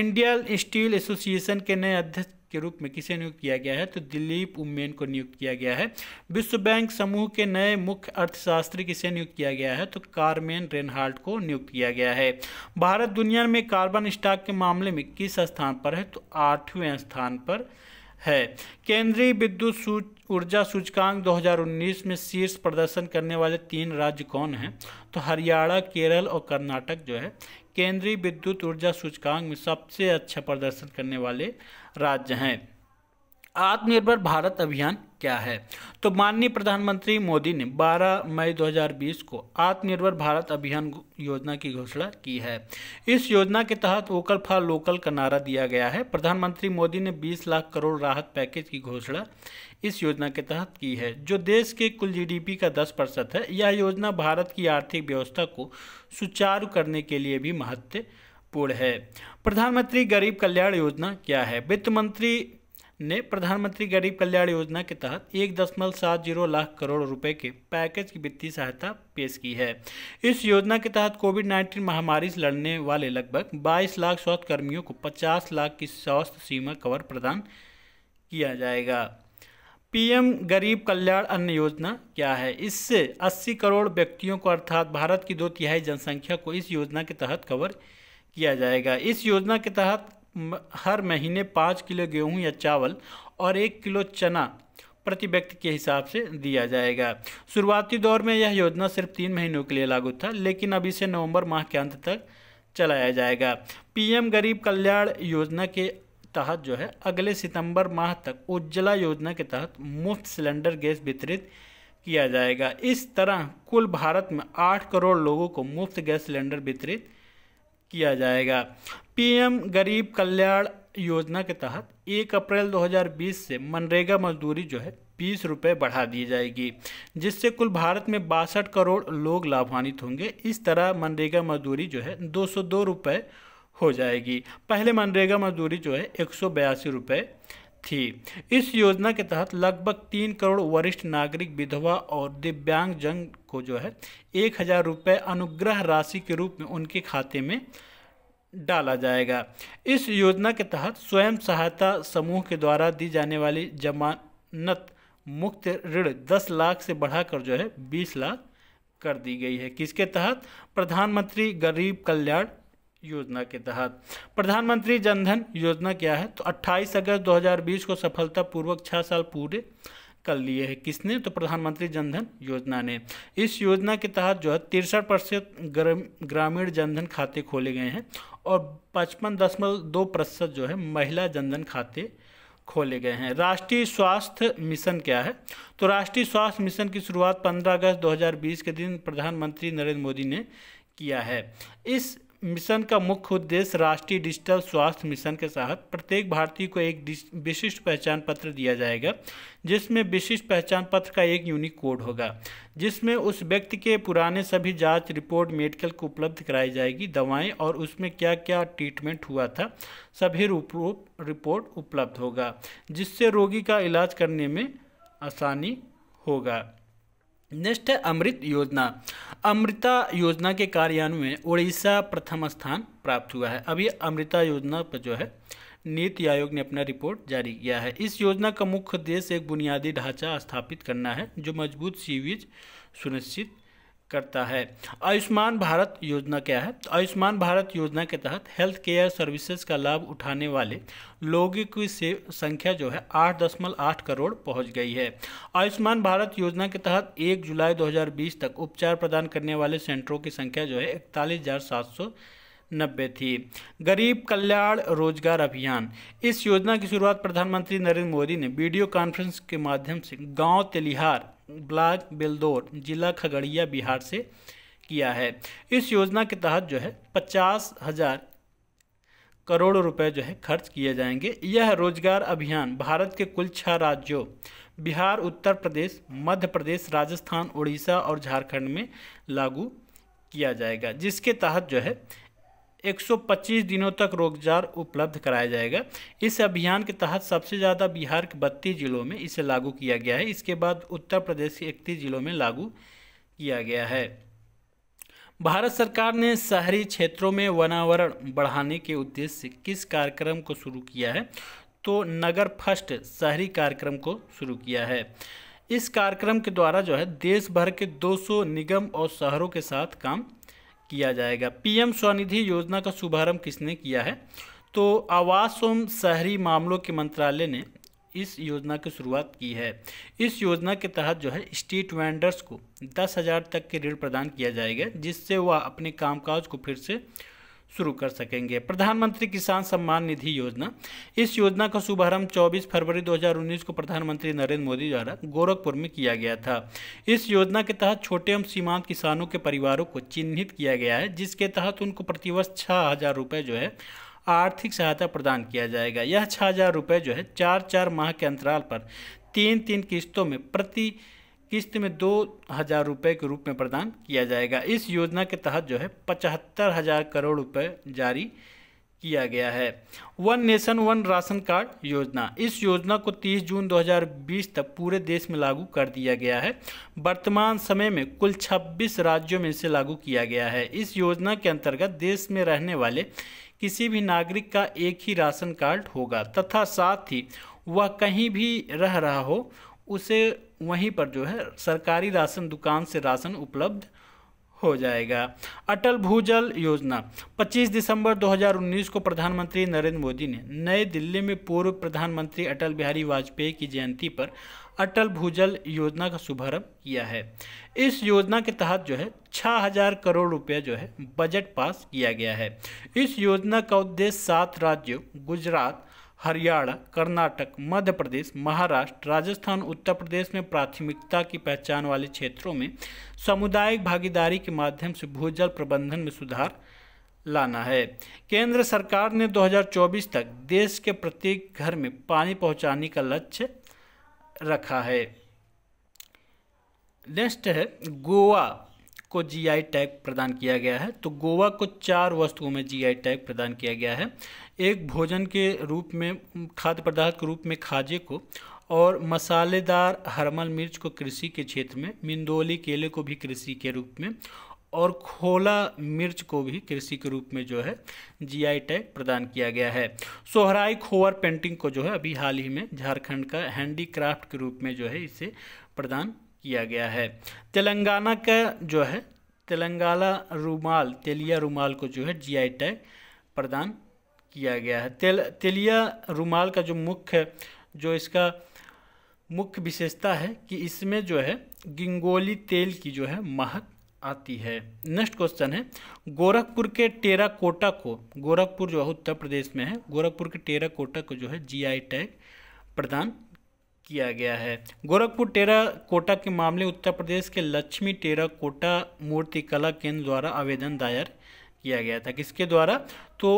इंडियन स्टील एसोसिएशन के नए अध्यक्ष के रूप में किसे नियुक्त किया गया है तो दिलीप उमेन को नियुक्त किया गया है विश्व बैंक समूह के नए मुख्य अर्थशास्त्री किसे नियुक्त किया गया है तो कार्मेन रेनहार्ट को नियुक्त किया गया है भारत दुनिया में कार्बन स्टॉक के मामले में किस स्थान पर है तो आठवें स्थान पर है केंद्रीय विद्युत सूच ऊर्जा सूचकांक 2019 में शीर्ष प्रदर्शन करने वाले तीन राज्य कौन हैं तो हरियाणा केरल और कर्नाटक जो है केंद्रीय विद्युत ऊर्जा सूचकांक में सबसे अच्छा प्रदर्शन करने वाले राज्य हैं आत्मनिर्भर भारत अभियान क्या है तो माननीय प्रधानमंत्री मोदी ने 12 मई 2020 को आत्मनिर्भर भारत अभियान योजना की घोषणा की है इस योजना के तहत वोकल फॉर लोकल का नारा दिया गया है प्रधानमंत्री मोदी ने 20 लाख करोड़ राहत पैकेज की घोषणा इस योजना के तहत की है जो देश के कुल जीडीपी का 10 प्रतिशत है यह योजना भारत की आर्थिक व्यवस्था को सुचारू करने के लिए भी महत्व पूर्ण है प्रधानमंत्री गरीब कल्याण योजना क्या है वित्त मंत्री ने प्रधानमंत्री गरीब कल्याण योजना के तहत एक दशमलव सात जीरो लाख करोड़ रुपए के पैकेज की वित्तीय सहायता पेश की है इस योजना के तहत कोविड नाइन्टीन महामारी से लड़ने वाले लगभग बाईस लाख स्वास्थ्य कर्मियों को पचास लाख की स्वास्थ्य सीमा कवर प्रदान किया जाएगा पीएम गरीब कल्याण अन्न योजना क्या है इससे 80 करोड़ व्यक्तियों को अर्थात भारत की दो तिहाई जनसंख्या को इस योजना के तहत कवर किया जाएगा इस योजना के तहत हर महीने पाँच किलो गेहूँ या चावल और एक किलो चना प्रति व्यक्ति के हिसाब से दिया जाएगा शुरुआती दौर में यह योजना सिर्फ तीन महीनों के लिए लागू था लेकिन अब इसे नवंबर माह के अंत तक चलाया जाएगा पीएम गरीब कल्याण योजना के तहत जो है अगले सितंबर माह तक उज्ज्वला योजना के तहत मुफ्त सिलेंडर गैस वितरित किया जाएगा इस तरह कुल भारत में आठ करोड़ लोगों को मुफ्त गैस सिलेंडर वितरित किया जाएगा पीएम गरीब कल्याण योजना के तहत एक अप्रैल 2020 से मनरेगा मजदूरी जो है बीस रुपये बढ़ा दी जाएगी जिससे कुल भारत में बासठ करोड़ लोग लाभान्वित होंगे इस तरह मनरेगा मजदूरी जो है दो सौ दो रुपये हो जाएगी पहले मनरेगा मजदूरी जो है एक सौ बयासी रुपये थी इस योजना के तहत लगभग तीन करोड़ वरिष्ठ नागरिक विधवा और दिव्यांग जन को जो है एक हज़ार रुपये अनुग्रह राशि के रूप में उनके खाते में डाला जाएगा इस योजना के तहत स्वयं सहायता समूह के द्वारा दी जाने वाली जमानत मुक्त ऋण दस लाख से बढ़ाकर जो है बीस लाख कर दी गई है किसके तहत प्रधानमंत्री गरीब कल्याण योजना के तहत प्रधानमंत्री जनधन योजना क्या है तो 28 अगस्त 2020 को सफलतापूर्वक छः साल पूरे कर लिए है किसने तो प्रधानमंत्री जनधन योजना ने इस योजना के तहत जो है तिरसठ प्रतिशत ग्रामीण जनधन खाते खोले गए हैं और पचपन दशमलव दो प्रतिशत जो है महिला जनधन खाते खोले गए हैं राष्ट्रीय स्वास्थ्य मिशन क्या है तो राष्ट्रीय स्वास्थ्य मिशन की शुरुआत 15 अगस्त 2020 के दिन प्रधानमंत्री नरेंद्र मोदी ने किया है इस मिशन का मुख्य उद्देश्य राष्ट्रीय डिजिटल स्वास्थ्य मिशन के तहत प्रत्येक भारतीय को एक विशिष्ट पहचान पत्र दिया जाएगा जिसमें विशिष्ट पहचान पत्र का एक यूनिक कोड होगा जिसमें उस व्यक्ति के पुराने सभी जांच रिपोर्ट मेडिकल को उपलब्ध कराई जाएगी दवाएं और उसमें क्या क्या ट्रीटमेंट हुआ था सभी रिपोर्ट उपलब्ध होगा जिससे रोगी का इलाज करने में आसानी होगा नेक्स्ट है अमृत योजना अमृता योजना के कार्यान्वयन उड़ीसा प्रथम स्थान प्राप्त हुआ है अब ये अमृता योजना पर जो है नीति आयोग ने अपना रिपोर्ट जारी किया है इस योजना का मुख्य उद्देश्य एक बुनियादी ढांचा स्थापित करना है जो मजबूत सीवेज सुनिश्चित करता है आयुष्मान भारत योजना क्या है तो आयुष्मान भारत योजना के तहत हेल्थ केयर सर्विसेज का लाभ उठाने वाले लोगों की संख्या जो है आठ दशमलव आठ करोड़ पहुंच गई है आयुष्मान भारत योजना के तहत एक जुलाई 2020 तक उपचार प्रदान करने वाले सेंटरों की संख्या जो है इकतालीस हज़ार सात सौ नब्बे थी गरीब कल्याण रोजगार अभियान इस योजना की शुरुआत प्रधानमंत्री नरेंद्र मोदी ने वीडियो कॉन्फ्रेंस के माध्यम से गांव तेलिहार ब्लाक बेलदौर जिला खगड़िया बिहार से किया है इस योजना के तहत जो है पचास हज़ार करोड़ रुपए जो है खर्च किए जाएंगे यह रोजगार अभियान भारत के कुल छह राज्यों बिहार उत्तर प्रदेश मध्य प्रदेश राजस्थान उड़ीसा और झारखंड में लागू किया जाएगा जिसके तहत जो है 125 दिनों तक रोजगार उपलब्ध कराया जाएगा इस अभियान के तहत सबसे ज़्यादा बिहार के बत्तीस जिलों में इसे लागू किया गया है इसके बाद उत्तर प्रदेश के इकतीस जिलों में लागू किया गया है भारत सरकार ने शहरी क्षेत्रों में वनावरण बढ़ाने के उद्देश्य से किस कार्यक्रम को शुरू किया है तो नगर फर्स्ट शहरी कार्यक्रम को शुरू किया है इस कार्यक्रम के द्वारा जो है देश भर के 200 निगम और शहरों के साथ काम किया जाएगा पीएम स्वनिधि योजना का शुभारंभ किसने किया है तो आवास एवं शहरी मामलों के मंत्रालय ने इस योजना की शुरुआत की है इस योजना के तहत जो है स्ट्रीट वेंडर्स को दस हज़ार तक के ऋण प्रदान किया जाएगा जिससे वह अपने कामकाज को फिर से शुरू कर सकेंगे प्रधानमंत्री किसान सम्मान निधि योजना इस योजना का शुभारंभ 24 फरवरी 2019 को प्रधानमंत्री नरेंद्र मोदी द्वारा गोरखपुर में किया गया था इस योजना के तहत छोटे एवं सीमांत किसानों के परिवारों को चिन्हित किया गया है जिसके तहत उनको प्रतिवर्ष छः हज़ार रुपये जो है आर्थिक सहायता प्रदान किया जाएगा यह छः हज़ार रुपये जो है चार चार माह के अंतराल पर तीन तीन किस्तों में प्रति किस्त में दो हज़ार रुपये के रूप में प्रदान किया जाएगा इस योजना के तहत जो है पचहत्तर हज़ार करोड़ रुपये जारी किया गया है one nation one ration card योजना इस योजना को 30 जून 2020 तक पूरे देश में लागू कर दिया गया है वर्तमान समय में कुल 26 राज्यों में इसे लागू किया गया है इस योजना के अंतर्गत देश में रहने वाले किसी भी नागरिक का एक ही राशन कार्ड होगा तथा साथ ही वह कहीं भी रह रहा हो उसे वहीं पर जो है सरकारी राशन दुकान से राशन उपलब्ध हो जाएगा अटल भूजल योजना 25 दिसंबर 2019 को प्रधानमंत्री नरेंद्र मोदी ने नई दिल्ली में पूर्व प्रधानमंत्री अटल बिहारी वाजपेयी की जयंती पर अटल भूजल योजना का शुभारंभ किया है इस योजना के तहत जो है 6000 करोड़ रुपया जो है बजट पास किया गया है इस योजना का उद्देश्य सात राज्यों गुजरात हरियाणा कर्नाटक मध्य प्रदेश महाराष्ट्र राजस्थान उत्तर प्रदेश में प्राथमिकता की पहचान वाले क्षेत्रों में सामुदायिक भागीदारी के माध्यम से भूजल प्रबंधन में सुधार लाना है केंद्र सरकार ने 2024 तक देश के प्रत्येक घर में पानी पहुंचाने का लक्ष्य रखा है नेक्स्ट है गोवा को जीआई टैग प्रदान किया गया है तो गोवा को चार वस्तुओं में जीआई टैग प्रदान किया गया है एक भोजन के रूप में खाद्य पदार्थ के रूप में खाजे को और मसालेदार हरमल मिर्च को कृषि के क्षेत्र में मिंदोली केले को भी कृषि के रूप में और खोला मिर्च को भी कृषि के रूप में जो है जीआई टैग प्रदान किया गया है सोहराई खोवर पेंटिंग को जो है अभी हाल ही में झारखंड का हैंडीक्राफ्ट के रूप में जो है इसे प्रदान किया गया है तेलंगाना का जो है तेलंगाना रुमाल तेलिया रुमाल को जो है जीआई टैग प्रदान किया गया है तेल तेलिया रुमाल का जो मुख्य जो इसका मुख्य विशेषता है कि इसमें जो है गिंगोली तेल की जो है महक आती है नेक्स्ट क्वेश्चन है गोरखपुर के टेरा कोटा को गोरखपुर जो है उत्तर प्रदेश में है गोरखपुर के टेरा कोटा को जो है जीआई टैग प्रदान किया गया है गोरखपुर टेरा कोटा के मामले उत्तर प्रदेश के लक्ष्मी टेरा कोटा मूर्तिकला केंद्र द्वारा आवेदन दायर किया गया था किसके द्वारा तो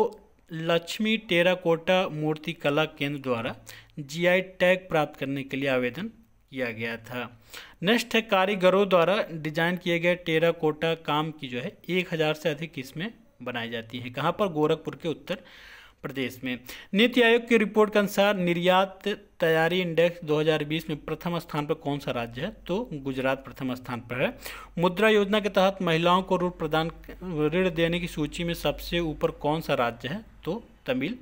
लक्ष्मी टेराकोटा मूर्ति कला केंद्र द्वारा जीआई टैग प्राप्त करने के लिए आवेदन किया गया था नेक्स्ट है कारीगरों द्वारा डिजाइन किए गए टेराकोटा काम की जो है एक हज़ार से अधिक इसमें बनाई जाती है कहाँ पर गोरखपुर के उत्तर प्रदेश में नीति आयोग की रिपोर्ट के अनुसार निर्यात तैयारी इंडेक्स 2020 में प्रथम स्थान पर कौन सा राज्य है तो गुजरात प्रथम स्थान पर है मुद्रा योजना के तहत महिलाओं को ऋण प्रदान ऋण देने की सूची में सबसे ऊपर कौन सा राज्य है तो तमिल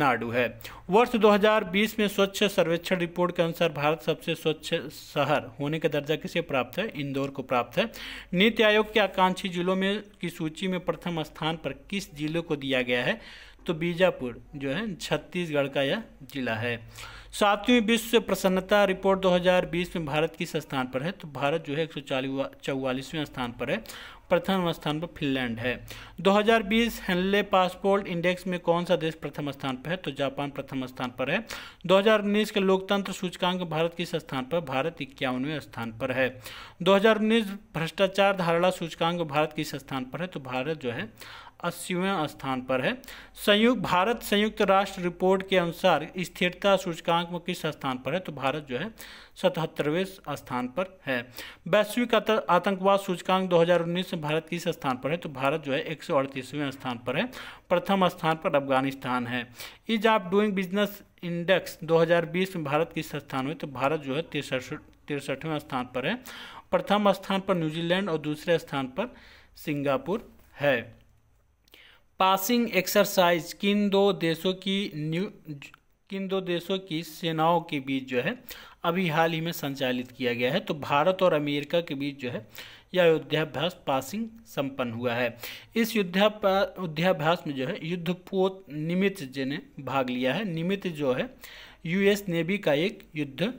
नाडु है वर्ष 2020 में स्वच्छ सर्वेक्षण रिपोर्ट के अनुसार भारत सबसे स्वच्छ शहर होने का दर्जा किसे प्राप्त है इंदौर को प्राप्त है नीति आयोग के आकांक्षी जिलों में की सूची में प्रथम स्थान पर किस जिले को दिया गया है तो बीजापुर जो है छत्तीसगढ़ का यह जिला है सातवीं विश्व प्रसन्नता रिपोर्ट 2020 में भारत किस स्थान पर है तो भारत जो है एक सौ स्थान पर है प्रथम स्थान पर फिनलैंड है 2020 हेनले पासपोर्ट इंडेक्स में कौन सा देश प्रथम स्थान पर है तो जापान प्रथम स्थान पर है 2019 के लोकतंत्र सूचकांक भारत किस स्थान पर भारत इक्यावनवें स्थान पर है 2019 भ्रष्टाचार धारणा सूचकांक भारत किस स्थान पर है तो भारत जो है अस्सीवें स्थान पर है संयुक्त भारत संयुक्त राष्ट्र रिपोर्ट के अनुसार स्थिरता सूचकांक में किस स्थान पर है तो भारत जो है सतहत्तरवें स्थान पर है वैश्विक आतंकवाद सूचकांक 2019 में भारत किस स्थान पर है तो भारत जो है एक स्थान पर है प्रथम स्थान पर अफगानिस्तान है ease of doing business index 2020 में भारत किस स्थान में तो भारत जो है तिरसठ तिरसठवें स्थान पर है प्रथम स्थान पर न्यूजीलैंड और दूसरे स्थान पर सिंगापुर है पासिंग एक्सरसाइज किन दो देशों की न्यू किन दो देशों की सेनाओं के बीच जो है अभी हाल ही में संचालित किया गया है तो भारत और अमेरिका के बीच जो है यह युद्धाभ्यास पासिंग संपन्न हुआ है इस युद्धाभ्या युद्धाभ्यास में जो है युद्धपोत निमित्त जी ने भाग लिया है निमित्त जो है यूएस नेवी का एक युद्ध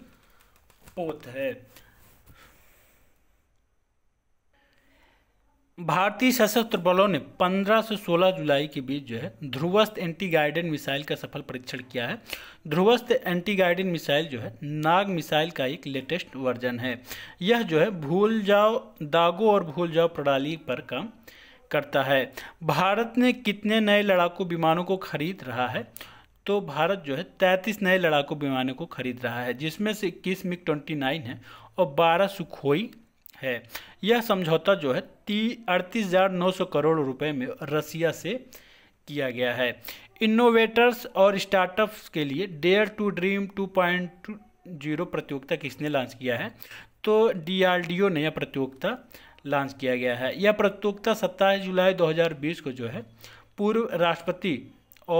पोत है भारतीय सशस्त्र बलों ने 15 से 16 जुलाई के बीच जो है ध्रुवस्थ एंटी गाइडेड मिसाइल का सफल परीक्षण किया है ध्रुवस्थ एंटी गाइडेड मिसाइल जो है नाग मिसाइल का एक लेटेस्ट वर्जन है यह जो है भूल जाओ दागो और भूल जाओ प्रणाली पर काम करता है भारत ने कितने नए लड़ाकू विमानों को खरीद रहा है तो भारत जो है तैंतीस नए लड़ाकू विमानों को खरीद रहा है जिसमें से इक्कीस मिक ट्वेंटी है और बारह सुखोई है यह समझौता जो है ती अड़तीस हज़ार नौ सौ करोड़ रुपए में रसिया से किया गया है इनोवेटर्स और स्टार्टअप्स के लिए dare to dream two point zero प्रतियोगिता किसने लॉन्च किया है तो डीआरडीओ ने यह प्रतियोगिता लॉन्च किया गया है यह प्रतियोगिता सत्ताईस जुलाई 2020 को जो है पूर्व राष्ट्रपति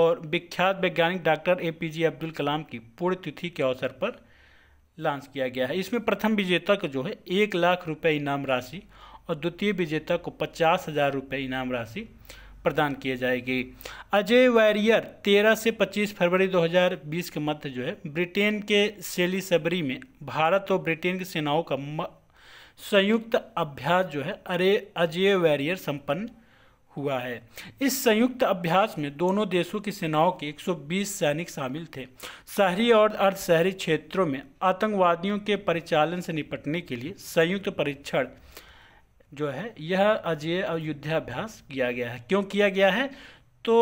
और विख्यात वैज्ञानिक doctor A P J Abdul Kalam की पुण्यतिथि के अवसर पर लॉन्च किया गया है इसमें प्रथम विजेता को जो है एक लाख रुपये इनाम राशि और द्वितीय विजेता को पचास हज़ार रुपये इनाम राशि प्रदान किए जाएगी अजय वैरियर 13 से 25 फरवरी 2020 के मध्य जो है ब्रिटेन के सेली सबरी में भारत और ब्रिटेन की सेनाओं का संयुक्त अभ्यास जो है अरे अजय वैरियर संपन्न हुआ है इस संयुक्त अभ्यास में दोनों देशों की सेनाओं के 120 सैनिक शामिल थे शहरी और अर्ध शहरी क्षेत्रों में आतंकवादियों के परिचालन से निपटने के लिए संयुक्त परीक्षण जो है यह अजय युद्धाभ्यास किया गया है क्यों किया गया है तो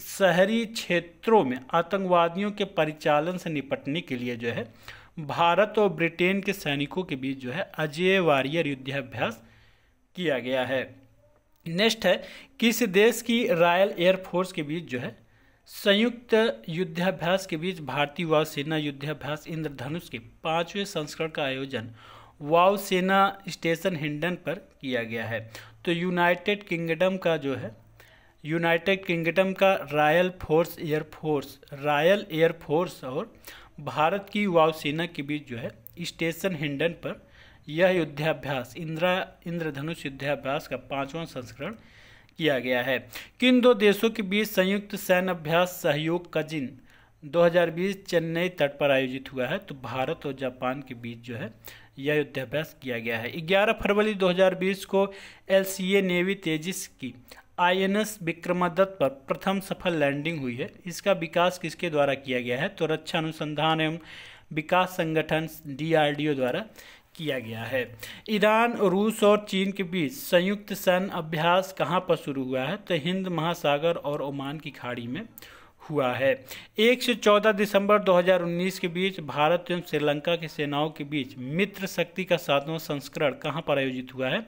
शहरी क्षेत्रों में आतंकवादियों के परिचालन से निपटने के लिए जो है भारत और ब्रिटेन के सैनिकों के बीच जो है अजय वारियर युद्धाभ्यास किया गया है नेक्स्ट है किस देश की रॉयल एयरफोर्स के बीच जो है संयुक्त युद्धाभ्यास के बीच भारतीय वायुसेना युद्धाभ्यास इंद्रधनुष के पांचवें संस्करण का आयोजन वायुसेना स्टेशन हिंडन पर किया गया है तो यूनाइटेड किंगडम का जो है यूनाइटेड किंगडम का royal force air force royal air force और भारत की वायुसेना के बीच जो है स्टेशन हिंडन पर यह युद्धाभ्यास इंद्रा इंद्रधनुष युद्धाभ्यास का पांचवां संस्करण किया गया है किन दो देशों के बीच संयुक्त सैन्य अभ्यास सहयोग कजिन 2020 चेन्नई तट पर आयोजित हुआ है तो भारत और जापान के बीच जो है यह युद्धाभ्यास किया गया है 11 फरवरी 2020 को एल नेवी तेजिस की आईएनएस विक्रमादत्त पर प्रथम सफल लैंडिंग हुई है इसका विकास किसके द्वारा किया गया है तो रक्षा अनुसंधान एवं विकास संगठन डीआरडीओ द्वारा किया गया है ईरान रूस और चीन के बीच संयुक्त सैन्य अभ्यास कहाँ पर शुरू हुआ है तो हिंद महासागर और ओमान की खाड़ी में हुआ है एक से चौदह दिसंबर 2019 के बीच भारत एवं श्रीलंका की सेनाओं के बीच मित्र शक्ति का सातवां संस्करण कहाँ पर आयोजित हुआ है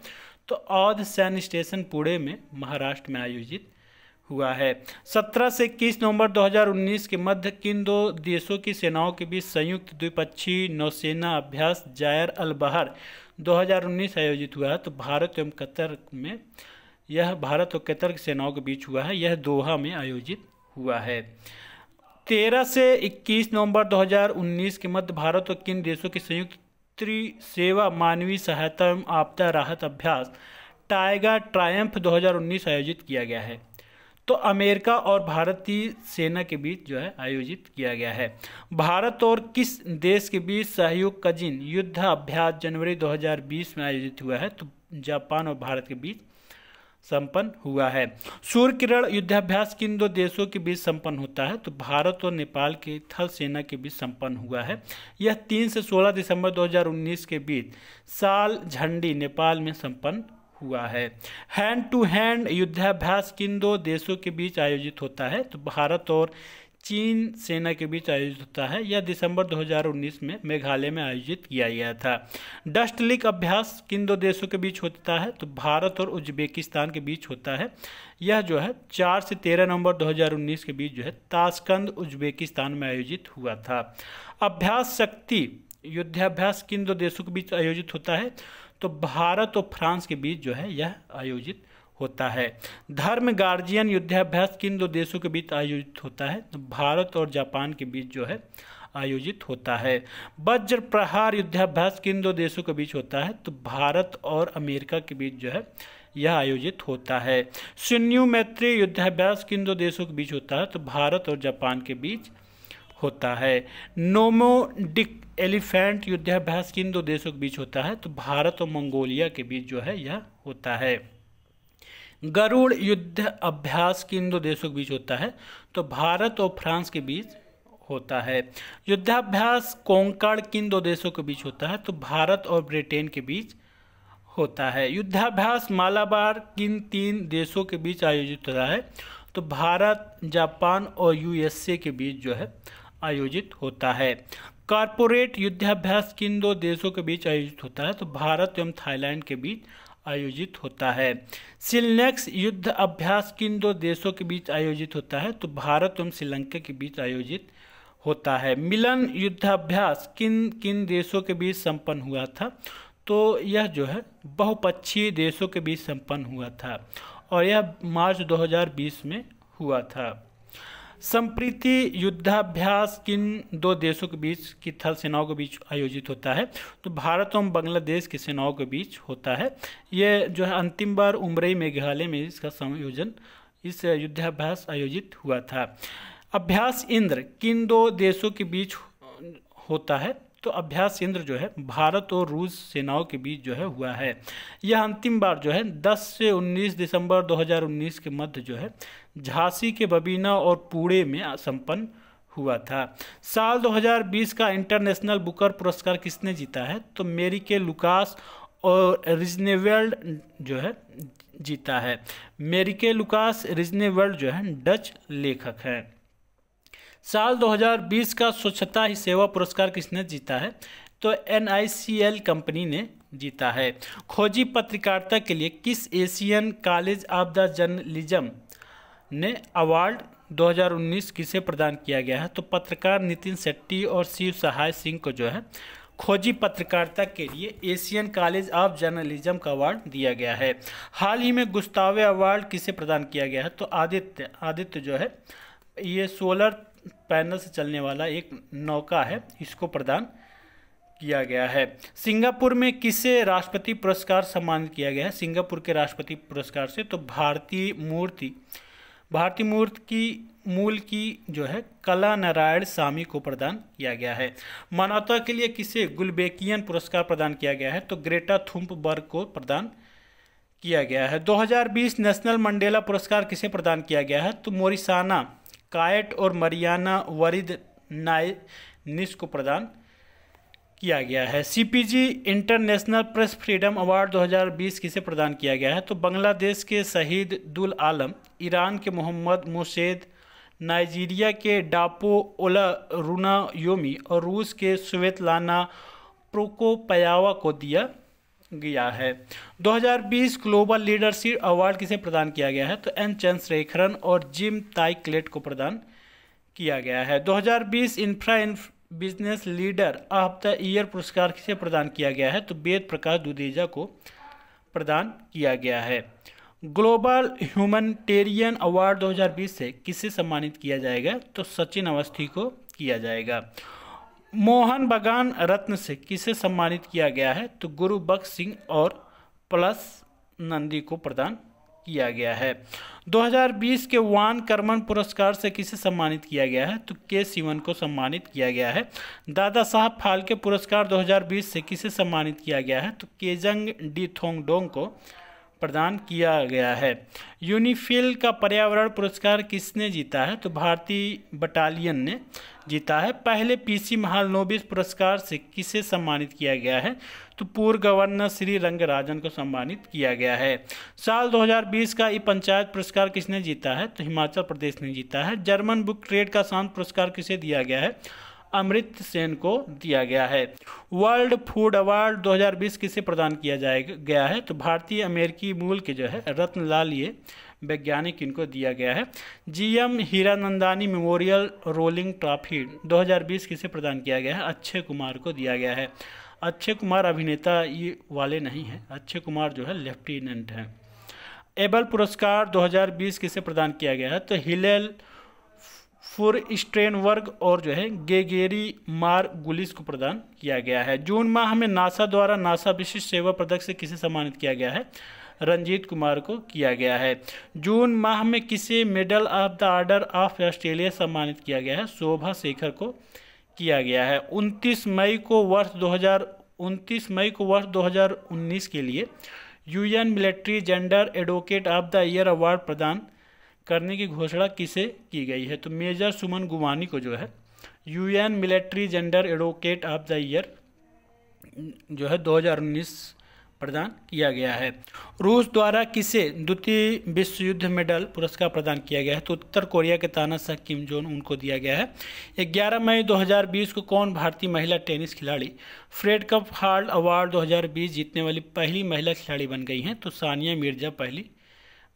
तो औध सैन्य स्टेशन पुणे में महाराष्ट्र में आयोजित हुआ है 17 से इक्कीस नवंबर 2019 के मध्य किन दो देशों की सेनाओं के बीच संयुक्त द्विपक्षीय नौसेना अभ्यास जायर अल बहर 2019 आयोजित हुआ है तो भारत एवं कतर में यह भारत और कतर की सेनाओं के बीच हुआ है यह दोहा में आयोजित हुआ है 13 से 21 नवंबर 2019 के मध्य भारत और किन देशों के संयुक्त त्रि सेवा मानवीय सहायता एवं आपदा राहत अभ्यास टाइगर ट्रायम्फ 2019 आयोजित किया गया है तो अमेरिका और भारतीय सेना के बीच जो है आयोजित किया गया है भारत और किस देश के बीच सहयोग युद्ध अभ्यास जनवरी 2020 में आयोजित हुआ है तो जापान और भारत के बीच संपन्न हुआ है सूर्य किरण युद्धाभ्यास किन दो देशों के बीच संपन्न होता है तो भारत और नेपाल के थल सेना के बीच संपन्न हुआ है यह 3 से 16 दिसंबर 2019 के बीच साल झंडी नेपाल में संपन्न हुआ है हैंड टू हैंड युद्धाभ्यास किन दो देशों के बीच आयोजित होता है तो भारत और चीन सेना के बीच आयोजित होता है यह दिसंबर 2019 में मेघालय में आयोजित किया गया था डस्ट लीक अभ्यास किन दो देशों के बीच होता है तो भारत और उज्बेकिस्तान के बीच होता है यह जो है 4 से 13 नवंबर 2019 के बीच जो है ताशकंद उज्बेकिस्तान में आयोजित हुआ था अभ्यास शक्ति युद्धाभ्यास किन दो देशों के बीच आयोजित होता है तो भारत और फ्रांस के बीच जो है यह आयोजित होता है धर्म गार्जियन युद्धाभ्यास किन दो देशों के बीच आयोजित होता है तो भारत और जापान के बीच जो है आयोजित होता है वज्र प्रहार युद्धाभ्यास किन दो देशों के बीच होता है तो भारत और अमेरिका के बीच जो है यह आयोजित होता है सुन्यू मैत्री युद्धाभ्यास किन दो देशों के बीच होता है तो भारत और जापान के बीच होता है नोमोडिक एलिफेंट युद्धाभ्यास किन दो देशों के बीच होता है तो भारत और मंगोलिया के बीच जो है यह होता है गरुड़ युद्ध अभ्यास किन दो देशों के बीच होता है तो भारत और फ्रांस के बीच होता है युद्धाभ्यास कोंकण किन दो देशों के बीच होता है तो भारत और ब्रिटेन के बीच होता है युद्धाभ्यास मालाबार किन तीन देशों के बीच आयोजित होता है तो भारत जापान और यूएसए के बीच जो है आयोजित होता है कारपोरेट युद्धाभ्यास किन दो देशों के बीच आयोजित होता है तो भारत एवं थाईलैंड के बीच आयोजित होता है सिलनेक्स युद्ध अभ्यास किन दो देशों के बीच आयोजित होता है तो भारत एवं श्रीलंका के बीच आयोजित होता है मिलन युद्धाभ्यास किन किन देशों के बीच संपन्न हुआ था तो यह जो है बहुपक्षीय देशों के बीच संपन्न हुआ था और यह मार्च 2020 में हुआ था संप्रीति युद्धाभ्यास किन दो देशों के बीच की थल सेनाओं के बीच आयोजित होता है तो भारत और बांग्लादेश की सेनाओं के बीच होता है ये जो है अंतिम बार उमरई मेघालय में इसका संयोजन इस युद्धाभ्यास आयोजित हुआ था अभ्यास इंद्र किन दो देशों के बीच होता है तो अभ्यास केंद्र जो है भारत और रूस सेनाओं के बीच जो है हुआ है यह अंतिम बार जो है 10 से 19 दिसंबर 2019 के मध्य जो है झांसी के बबीना और पुणे में संपन्न हुआ था साल 2020 का इंटरनेशनल बुकर पुरस्कार किसने जीता है तो मेरी के लुकास और रिजनेवेल्ड जो है जीता है मेरिके लुकास रिजनेवेल्ड जो है डच लेखक हैं साल 2020 का स्वच्छता ही सेवा पुरस्कार किसने जीता है तो एन कंपनी ने जीता है खोजी पत्रकारिता के लिए किस Asian college of the journalism ने अवार्ड 2019 किसे प्रदान किया गया है तो पत्रकार नितिन शेट्टी और शिव सहाय सिंह को जो है खोजी पत्रकारिता के लिए एशियन कॉलेज ऑफ जर्नलिज्म का अवार्ड दिया गया है हाल ही में गुस्तावे अवार्ड किसे प्रदान किया गया है तो आदित्य आदित्य जो है ये सोलर पैनल से चलने वाला एक नौका है इसको प्रदान किया गया है सिंगापुर में किसे राष्ट्रपति पुरस्कार सम्मानित किया गया है सिंगापुर के राष्ट्रपति पुरस्कार से तो भारतीय मूर्ति भारतीय मूर्ति की मूल की जो है कला नारायण सामी को प्रदान किया गया है मानवता के लिए किसे गुलबेकियन पुरस्कार प्रदान किया गया है तो ग्रेटा थुम्पबर्ग को प्रदान किया गया है 2020 नेशनल मंडेला पुरस्कार किसे प्रदान किया गया है तो मोरिसाना कायट और मरियाना वरिद नाय को प्रदान किया गया है CPJ international press freedom award 2020 किसे प्रदान किया गया है तो बांग्लादेश के शहीद दुल आलम ईरान के मोहम्मद मुशेद नाइजीरिया के डापो ओला रूना योमी और रूस के स्वेतलाना प्रोकोपयावा को दिया गया है 2020 ग्लोबल लीडरशिप अवार्ड किसे प्रदान किया गया है तो एन चंद्रशेखरन और जिम ताई क्लेट को प्रदान किया गया है 2020 infra business leader of the year पुरस्कार किसे प्रदान किया गया है तो वेद प्रकाश दुदेजा को प्रदान किया गया है ग्लोबल ह्यूमनटेरियन अवार्ड 2020 से किसे सम्मानित किया जाएगा तो सचिन अवस्थी को किया जाएगा मोहन बगान रत्न से किसे सम्मानित किया गया है तो गुरु बख्श सिंह और प्लस नंदी को प्रदान किया गया है 2020 के वान कर्मन पुरस्कार से किसे सम्मानित किया गया है तो के सिवन को सम्मानित किया गया है दादा साहब फाल्के पुरस्कार 2020 से किसे सम्मानित किया गया है तो केजंग डी थोंगडोंग को प्रदान किया गया है यूनिफिल का पर्यावरण पुरस्कार किसने जीता है तो भारतीय बटालियन ने जीता है पहले पीसी महालनोबिस पुरस्कार से किसे सम्मानित किया गया है तो पूर्व गवर्नर श्री रंगराजन को सम्मानित किया गया है साल 2020 का ई पंचायत पुरस्कार किसने जीता है तो हिमाचल प्रदेश ने जीता है जर्मन बुक ट्रेड का शांत पुरस्कार किसे दिया गया है अमृत सेन को दिया गया है वर्ल्ड फूड अवार्ड 2020 किसे प्रदान किया जाए गया है तो भारतीय अमेरिकी मूल के जो है रत्नलाल ये वैज्ञानिक इनको दिया गया है GM Hiranandani memorial rolling trophy 2020 किसे प्रदान किया गया है अक्षय कुमार को दिया गया है अक्षय कुमार अभिनेता ये वाले नहीं हैं अक्षय कुमार जो है लेफ्टिनेंट हैं एबल पुरस्कार 2020 किसे प्रदान किया गया है तो हिलेल फुर स्ट्रेन वर्ग और जो है गेगेरी मार गुलिस को प्रदान किया गया है जून माह में नासा द्वारा नासा विशिष्ट सेवा पदक से किसे सम्मानित किया गया है रंजीत कुमार को किया गया है जून माह में किसे medal of the order of Australia सम्मानित किया गया है शोभा शेखर को किया गया है 29 मई को वर्ष 2000 29 मई को वर्ष 2019 के लिए UN military gender advocate of the year award प्रदान करने की घोषणा किसे की गई है तो मेजर सुमन गुवानी को जो है UN military gender advocate of the year जो है 2019 प्रदान किया गया है रूस द्वारा किसे द्वितीय विश्व युद्ध मेडल पुरस्कार प्रदान किया गया है तो उत्तर कोरिया के तानाशाह किम जोन उनको दिया गया है 11 मई 2020 को कौन भारतीय महिला टेनिस खिलाड़ी फ्रेड कप हार्ड अवार्ड 2020 जीतने वाली पहली महिला खिलाड़ी बन गई हैं तो सानिया मिर्जा पहली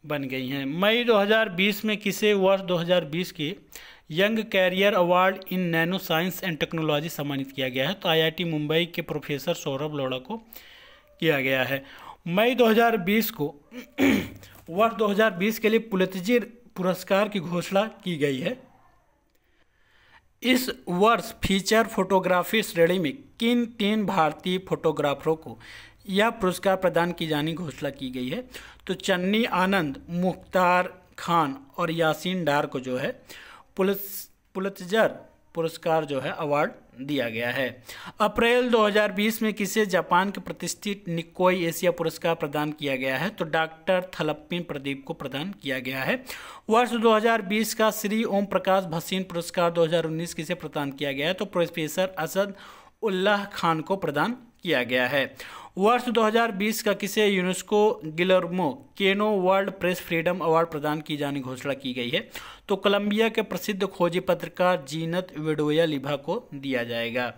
बन गई हैं मई 2020 में किसे वर्ष 2020 के young career award in nano science and technology सम्मानित किया गया है तो आईआईटी मुंबई के प्रोफेसर सौरभ लोड़ा को किया गया है मई 2020 को वर्ष 2020 के लिए पुलतजी पुरस्कार की घोषणा की गई है इस वर्ष फीचर फोटोग्राफी श्रेणी में किन तीन भारतीय फोटोग्राफरों को यह पुरस्कार प्रदान की जाने घोषणा की गई है तो चन्नी आनंद मुख्तार खान और यासीन डार को जो है पुलिस पुलतजर पुरस्कार जो है अवार्ड दिया गया है अप्रैल 2020 में किसे जापान के प्रतिष्ठित निकोई एशिया पुरस्कार प्रदान किया गया है तो डॉक्टर थलप्पिन प्रदीप को प्रदान किया गया है वर्ष 2020 का श्री ओम प्रकाश भसीन पुरस्कार 2019 किसे प्रदान किया गया है तो प्रोफेसर असद उल्लाह खान को प्रदान किया गया है वर्ष 2020 का किसे UNESCO Guillermo Cano world press freedom award प्रदान की जाने घोषणा की गई है तो कोलंबिया के प्रसिद्ध खोजी पत्रकार जीनत वेडोया लिभा को दिया जाएगा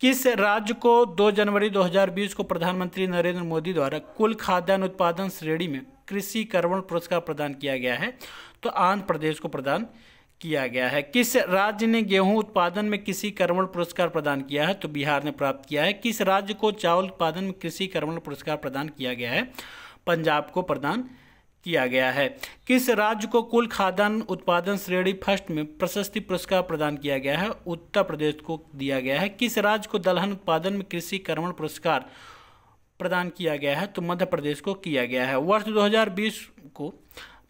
किस राज्य को 2 जनवरी 2020 को प्रधानमंत्री नरेंद्र मोदी द्वारा कुल खाद्यान्न उत्पादन श्रेणी में कृषि कर्मण पुरस्कार प्रदान किया गया है तो आंध्र प्रदेश को प्रदान किया गया है किस राज्य ने गेहूं उत्पादन में कृषि कर्मण पुरस्कार प्रदान किया है तो बिहार ने प्राप्त किया है किस राज्य को चावल उत्पादन में कृषि कर्मण पुरस्कार प्रदान किया गया है पंजाब को प्रदान किया गया है किस राज्य को कुल खाद्यान्न उत्पादन श्रेणी फर्स्ट में प्रशस्ति पुरस्कार प्रदान किया गया है उत्तर प्रदेश को दिया गया है किस राज्य को दलहन उत्पादन में कृषि कर्मण पुरस्कार प्रदान किया गया है तो मध्य प्रदेश को किया गया है वर्ष 2020 को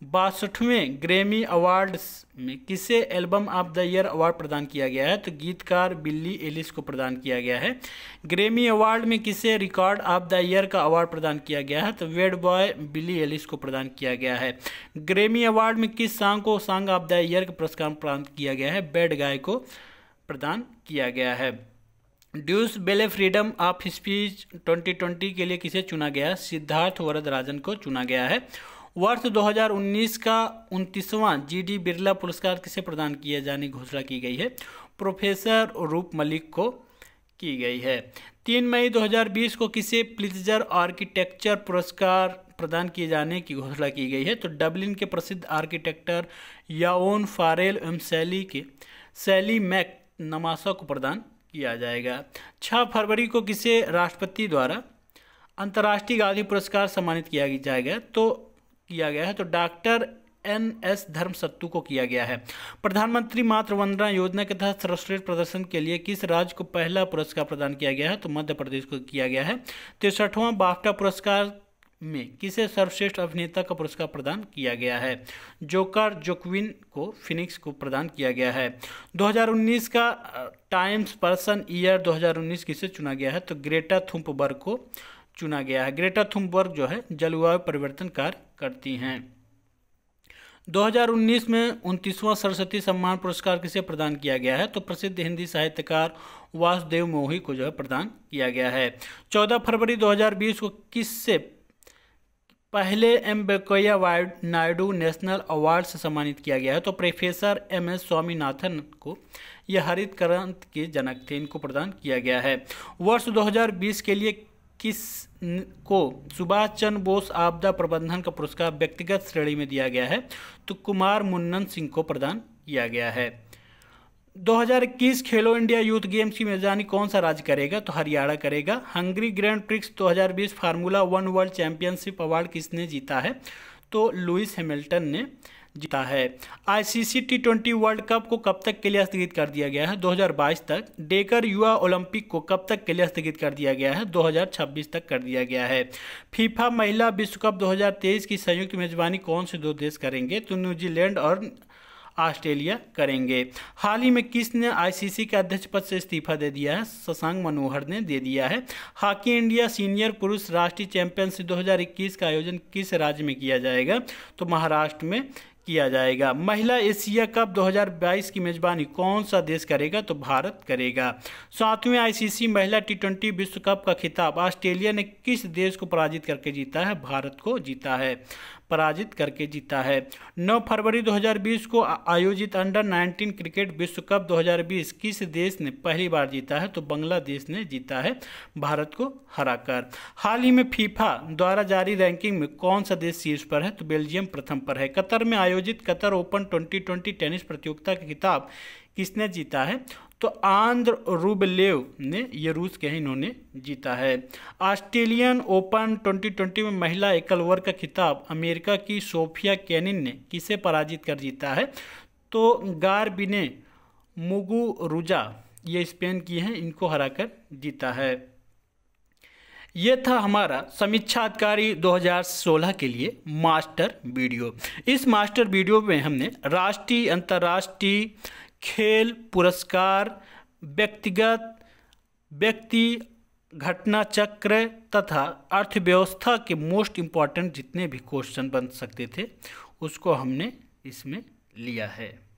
बासठवें ग्रेमी अवार्ड्स में किसे album of the year award प्रदान किया गया है तो गीतकार बिल्ली एलिस को प्रदान किया गया है ग्रेमी अवार्ड में किसे रिकॉर्ड ऑफ द ईयर का अवार्ड प्रदान किया गया है तो वेड बॉय बिल्ली एलिस को प्रदान किया गया है ग्रेमी अवार्ड में किस सॉन्ग को सॉन्ग ऑफ द ईयर का पुरस्कार प्रदान किया गया है बेड गाय को प्रदान किया गया है ड्यूस बेले फ्रीडम ऑफ स्पीच 2020 के लिए किसे चुना गया सिद्धार्थ वरद राजन को चुना गया है वर्ष 2019 का उनतीसवां जीडी बिरला पुरस्कार किसे प्रदान किए जाने की घोषणा की गई है प्रोफेसर रूप मलिक को की गई है तीन मई 2020 को किसे प्लिजर आर्किटेक्चर पुरस्कार प्रदान किए जाने की घोषणा की गई है तो डब्लिन के प्रसिद्ध आर्किटेक्टर याओन फारेल एवं सैली के सैली मैक नमासा को प्रदान किया जाएगा छः फरवरी को किसे राष्ट्रपति द्वारा अंतर्राष्ट्रीय गांधी पुरस्कार सम्मानित किया जाएगा तो किया गया है तो डॉक्टर एन एस धर्म सत्तू को किया गया है प्रधानमंत्री मातृ वंदना योजना के तहत सर्वश्रेष्ठ प्रदर्शन के लिए किस राज्य को पहला पुरस्कार प्रदान किया गया है तो मध्य प्रदेश को किया गया है तिरसठवां बाफ्टा पुरस्कार में किसे सर्वश्रेष्ठ अभिनेता का पुरस्कार प्रदान किया गया है जोकर जोक्विन को फिनिक्स को प्रदान किया गया है 2019 का टाइम्स पर्सन ईयर 2019 किसे चुना गया है तो ग्रेटा थुम्पबर्ग को चुना गया है ग्रेटर थुम्बर्ग जो है जलवायु परिवर्तन कार्य करती हैं 2019 में उनतीसवां सरस्वती सम्मान पुरस्कार किसे प्रदान किया गया है तो प्रसिद्ध हिंदी साहित्यकार वासुदेव मोही को जो है प्रदान किया गया है 14 फरवरी 2020 को किस से पहले M Venkaiah Naidu national award से सम्मानित किया गया है तो प्रोफेसर एम एस स्वामीनाथन को यह हरित क्रांत के जनक थे इनको प्रदान किया गया है वर्ष 2020 के लिए किस को सुभाष चंद्र बोस आपदा प्रबंधन का पुरस्कार व्यक्तिगत श्रेणी में दिया गया है तो कुमार मुन्नन सिंह को प्रदान किया गया है 2021 खेलो इंडिया यूथ गेम्स की मेजबानी कौन सा राज्य करेगा तो हरियाणा करेगा Hungary grand prix 2020 formula one world championship award किसने जीता है तो लुइस हैमिल्टन ने जीता है ICC T twenty world cup को कब तक के लिए स्थगित कर दिया गया है 2022 तक डेकर युवा ओलंपिक को कब तक के लिए स्थगित कर दिया गया है 2026 तक कर दिया गया है फीफा महिला विश्व कप 2023 की संयुक्त मेजबानी कौन से दो देश करेंगे तो न्यूजीलैंड और ऑस्ट्रेलिया करेंगे हाल ही में किसने आईसीसी के अध्यक्ष पद से इस्तीफा दे दिया है शशांक मनोहर ने दे दिया है हॉकी इंडिया सीनियर पुरुष राष्ट्रीय चैंपियनशिप 2021 का आयोजन किस राज्य में किया जाएगा तो महाराष्ट्र में किया जाएगा महिला एशिया कप 2022 की मेजबानी कौन सा देश करेगा तो भारत करेगा सातवें आईसीसी महिला टी विश्व कप का खिताब ऑस्ट्रेलिया ने किस देश को पराजित करके जीता है भारत को जीता है पराजित करके जीता है 9 फरवरी 2020 को आयोजित अंडर 19 क्रिकेट विश्व कप 2020 किस देश ने पहली बार जीता है तो बांग्लादेश ने जीता है भारत को हराकर हाल ही में फीफा द्वारा जारी रैंकिंग में कौन सा देश शीर्ष पर है तो बेल्जियम प्रथम पर है कतर में आयोजित कतर ओपन 2020 टेनिस प्रतियोगिता का खिताब किसने जीता है तो आंध्र रूबलेव ने ये रूस के इन्होंने जीता है ऑस्ट्रेलियन ओपन 2020 में महिला एकल वर्ग का खिताब अमेरिका की सोफिया कैनिन ने किसे पराजित कर जीता है तो गारबिने मुगुरुजा ये स्पेन की हैं इनको हराकर जीता है ये था हमारा समीक्षाधिकारी 2016 के लिए मास्टर वीडियो इस मास्टर वीडियो में हमने राष्ट्रीय अंतर्राष्ट्रीय खेल पुरस्कार व्यक्तिगत व्यक्ति घटना चक्र तथा अर्थव्यवस्था के मोस्ट इम्पॉर्टेंट जितने भी क्वेश्चन बन सकते थे उसको हमने इसमें लिया है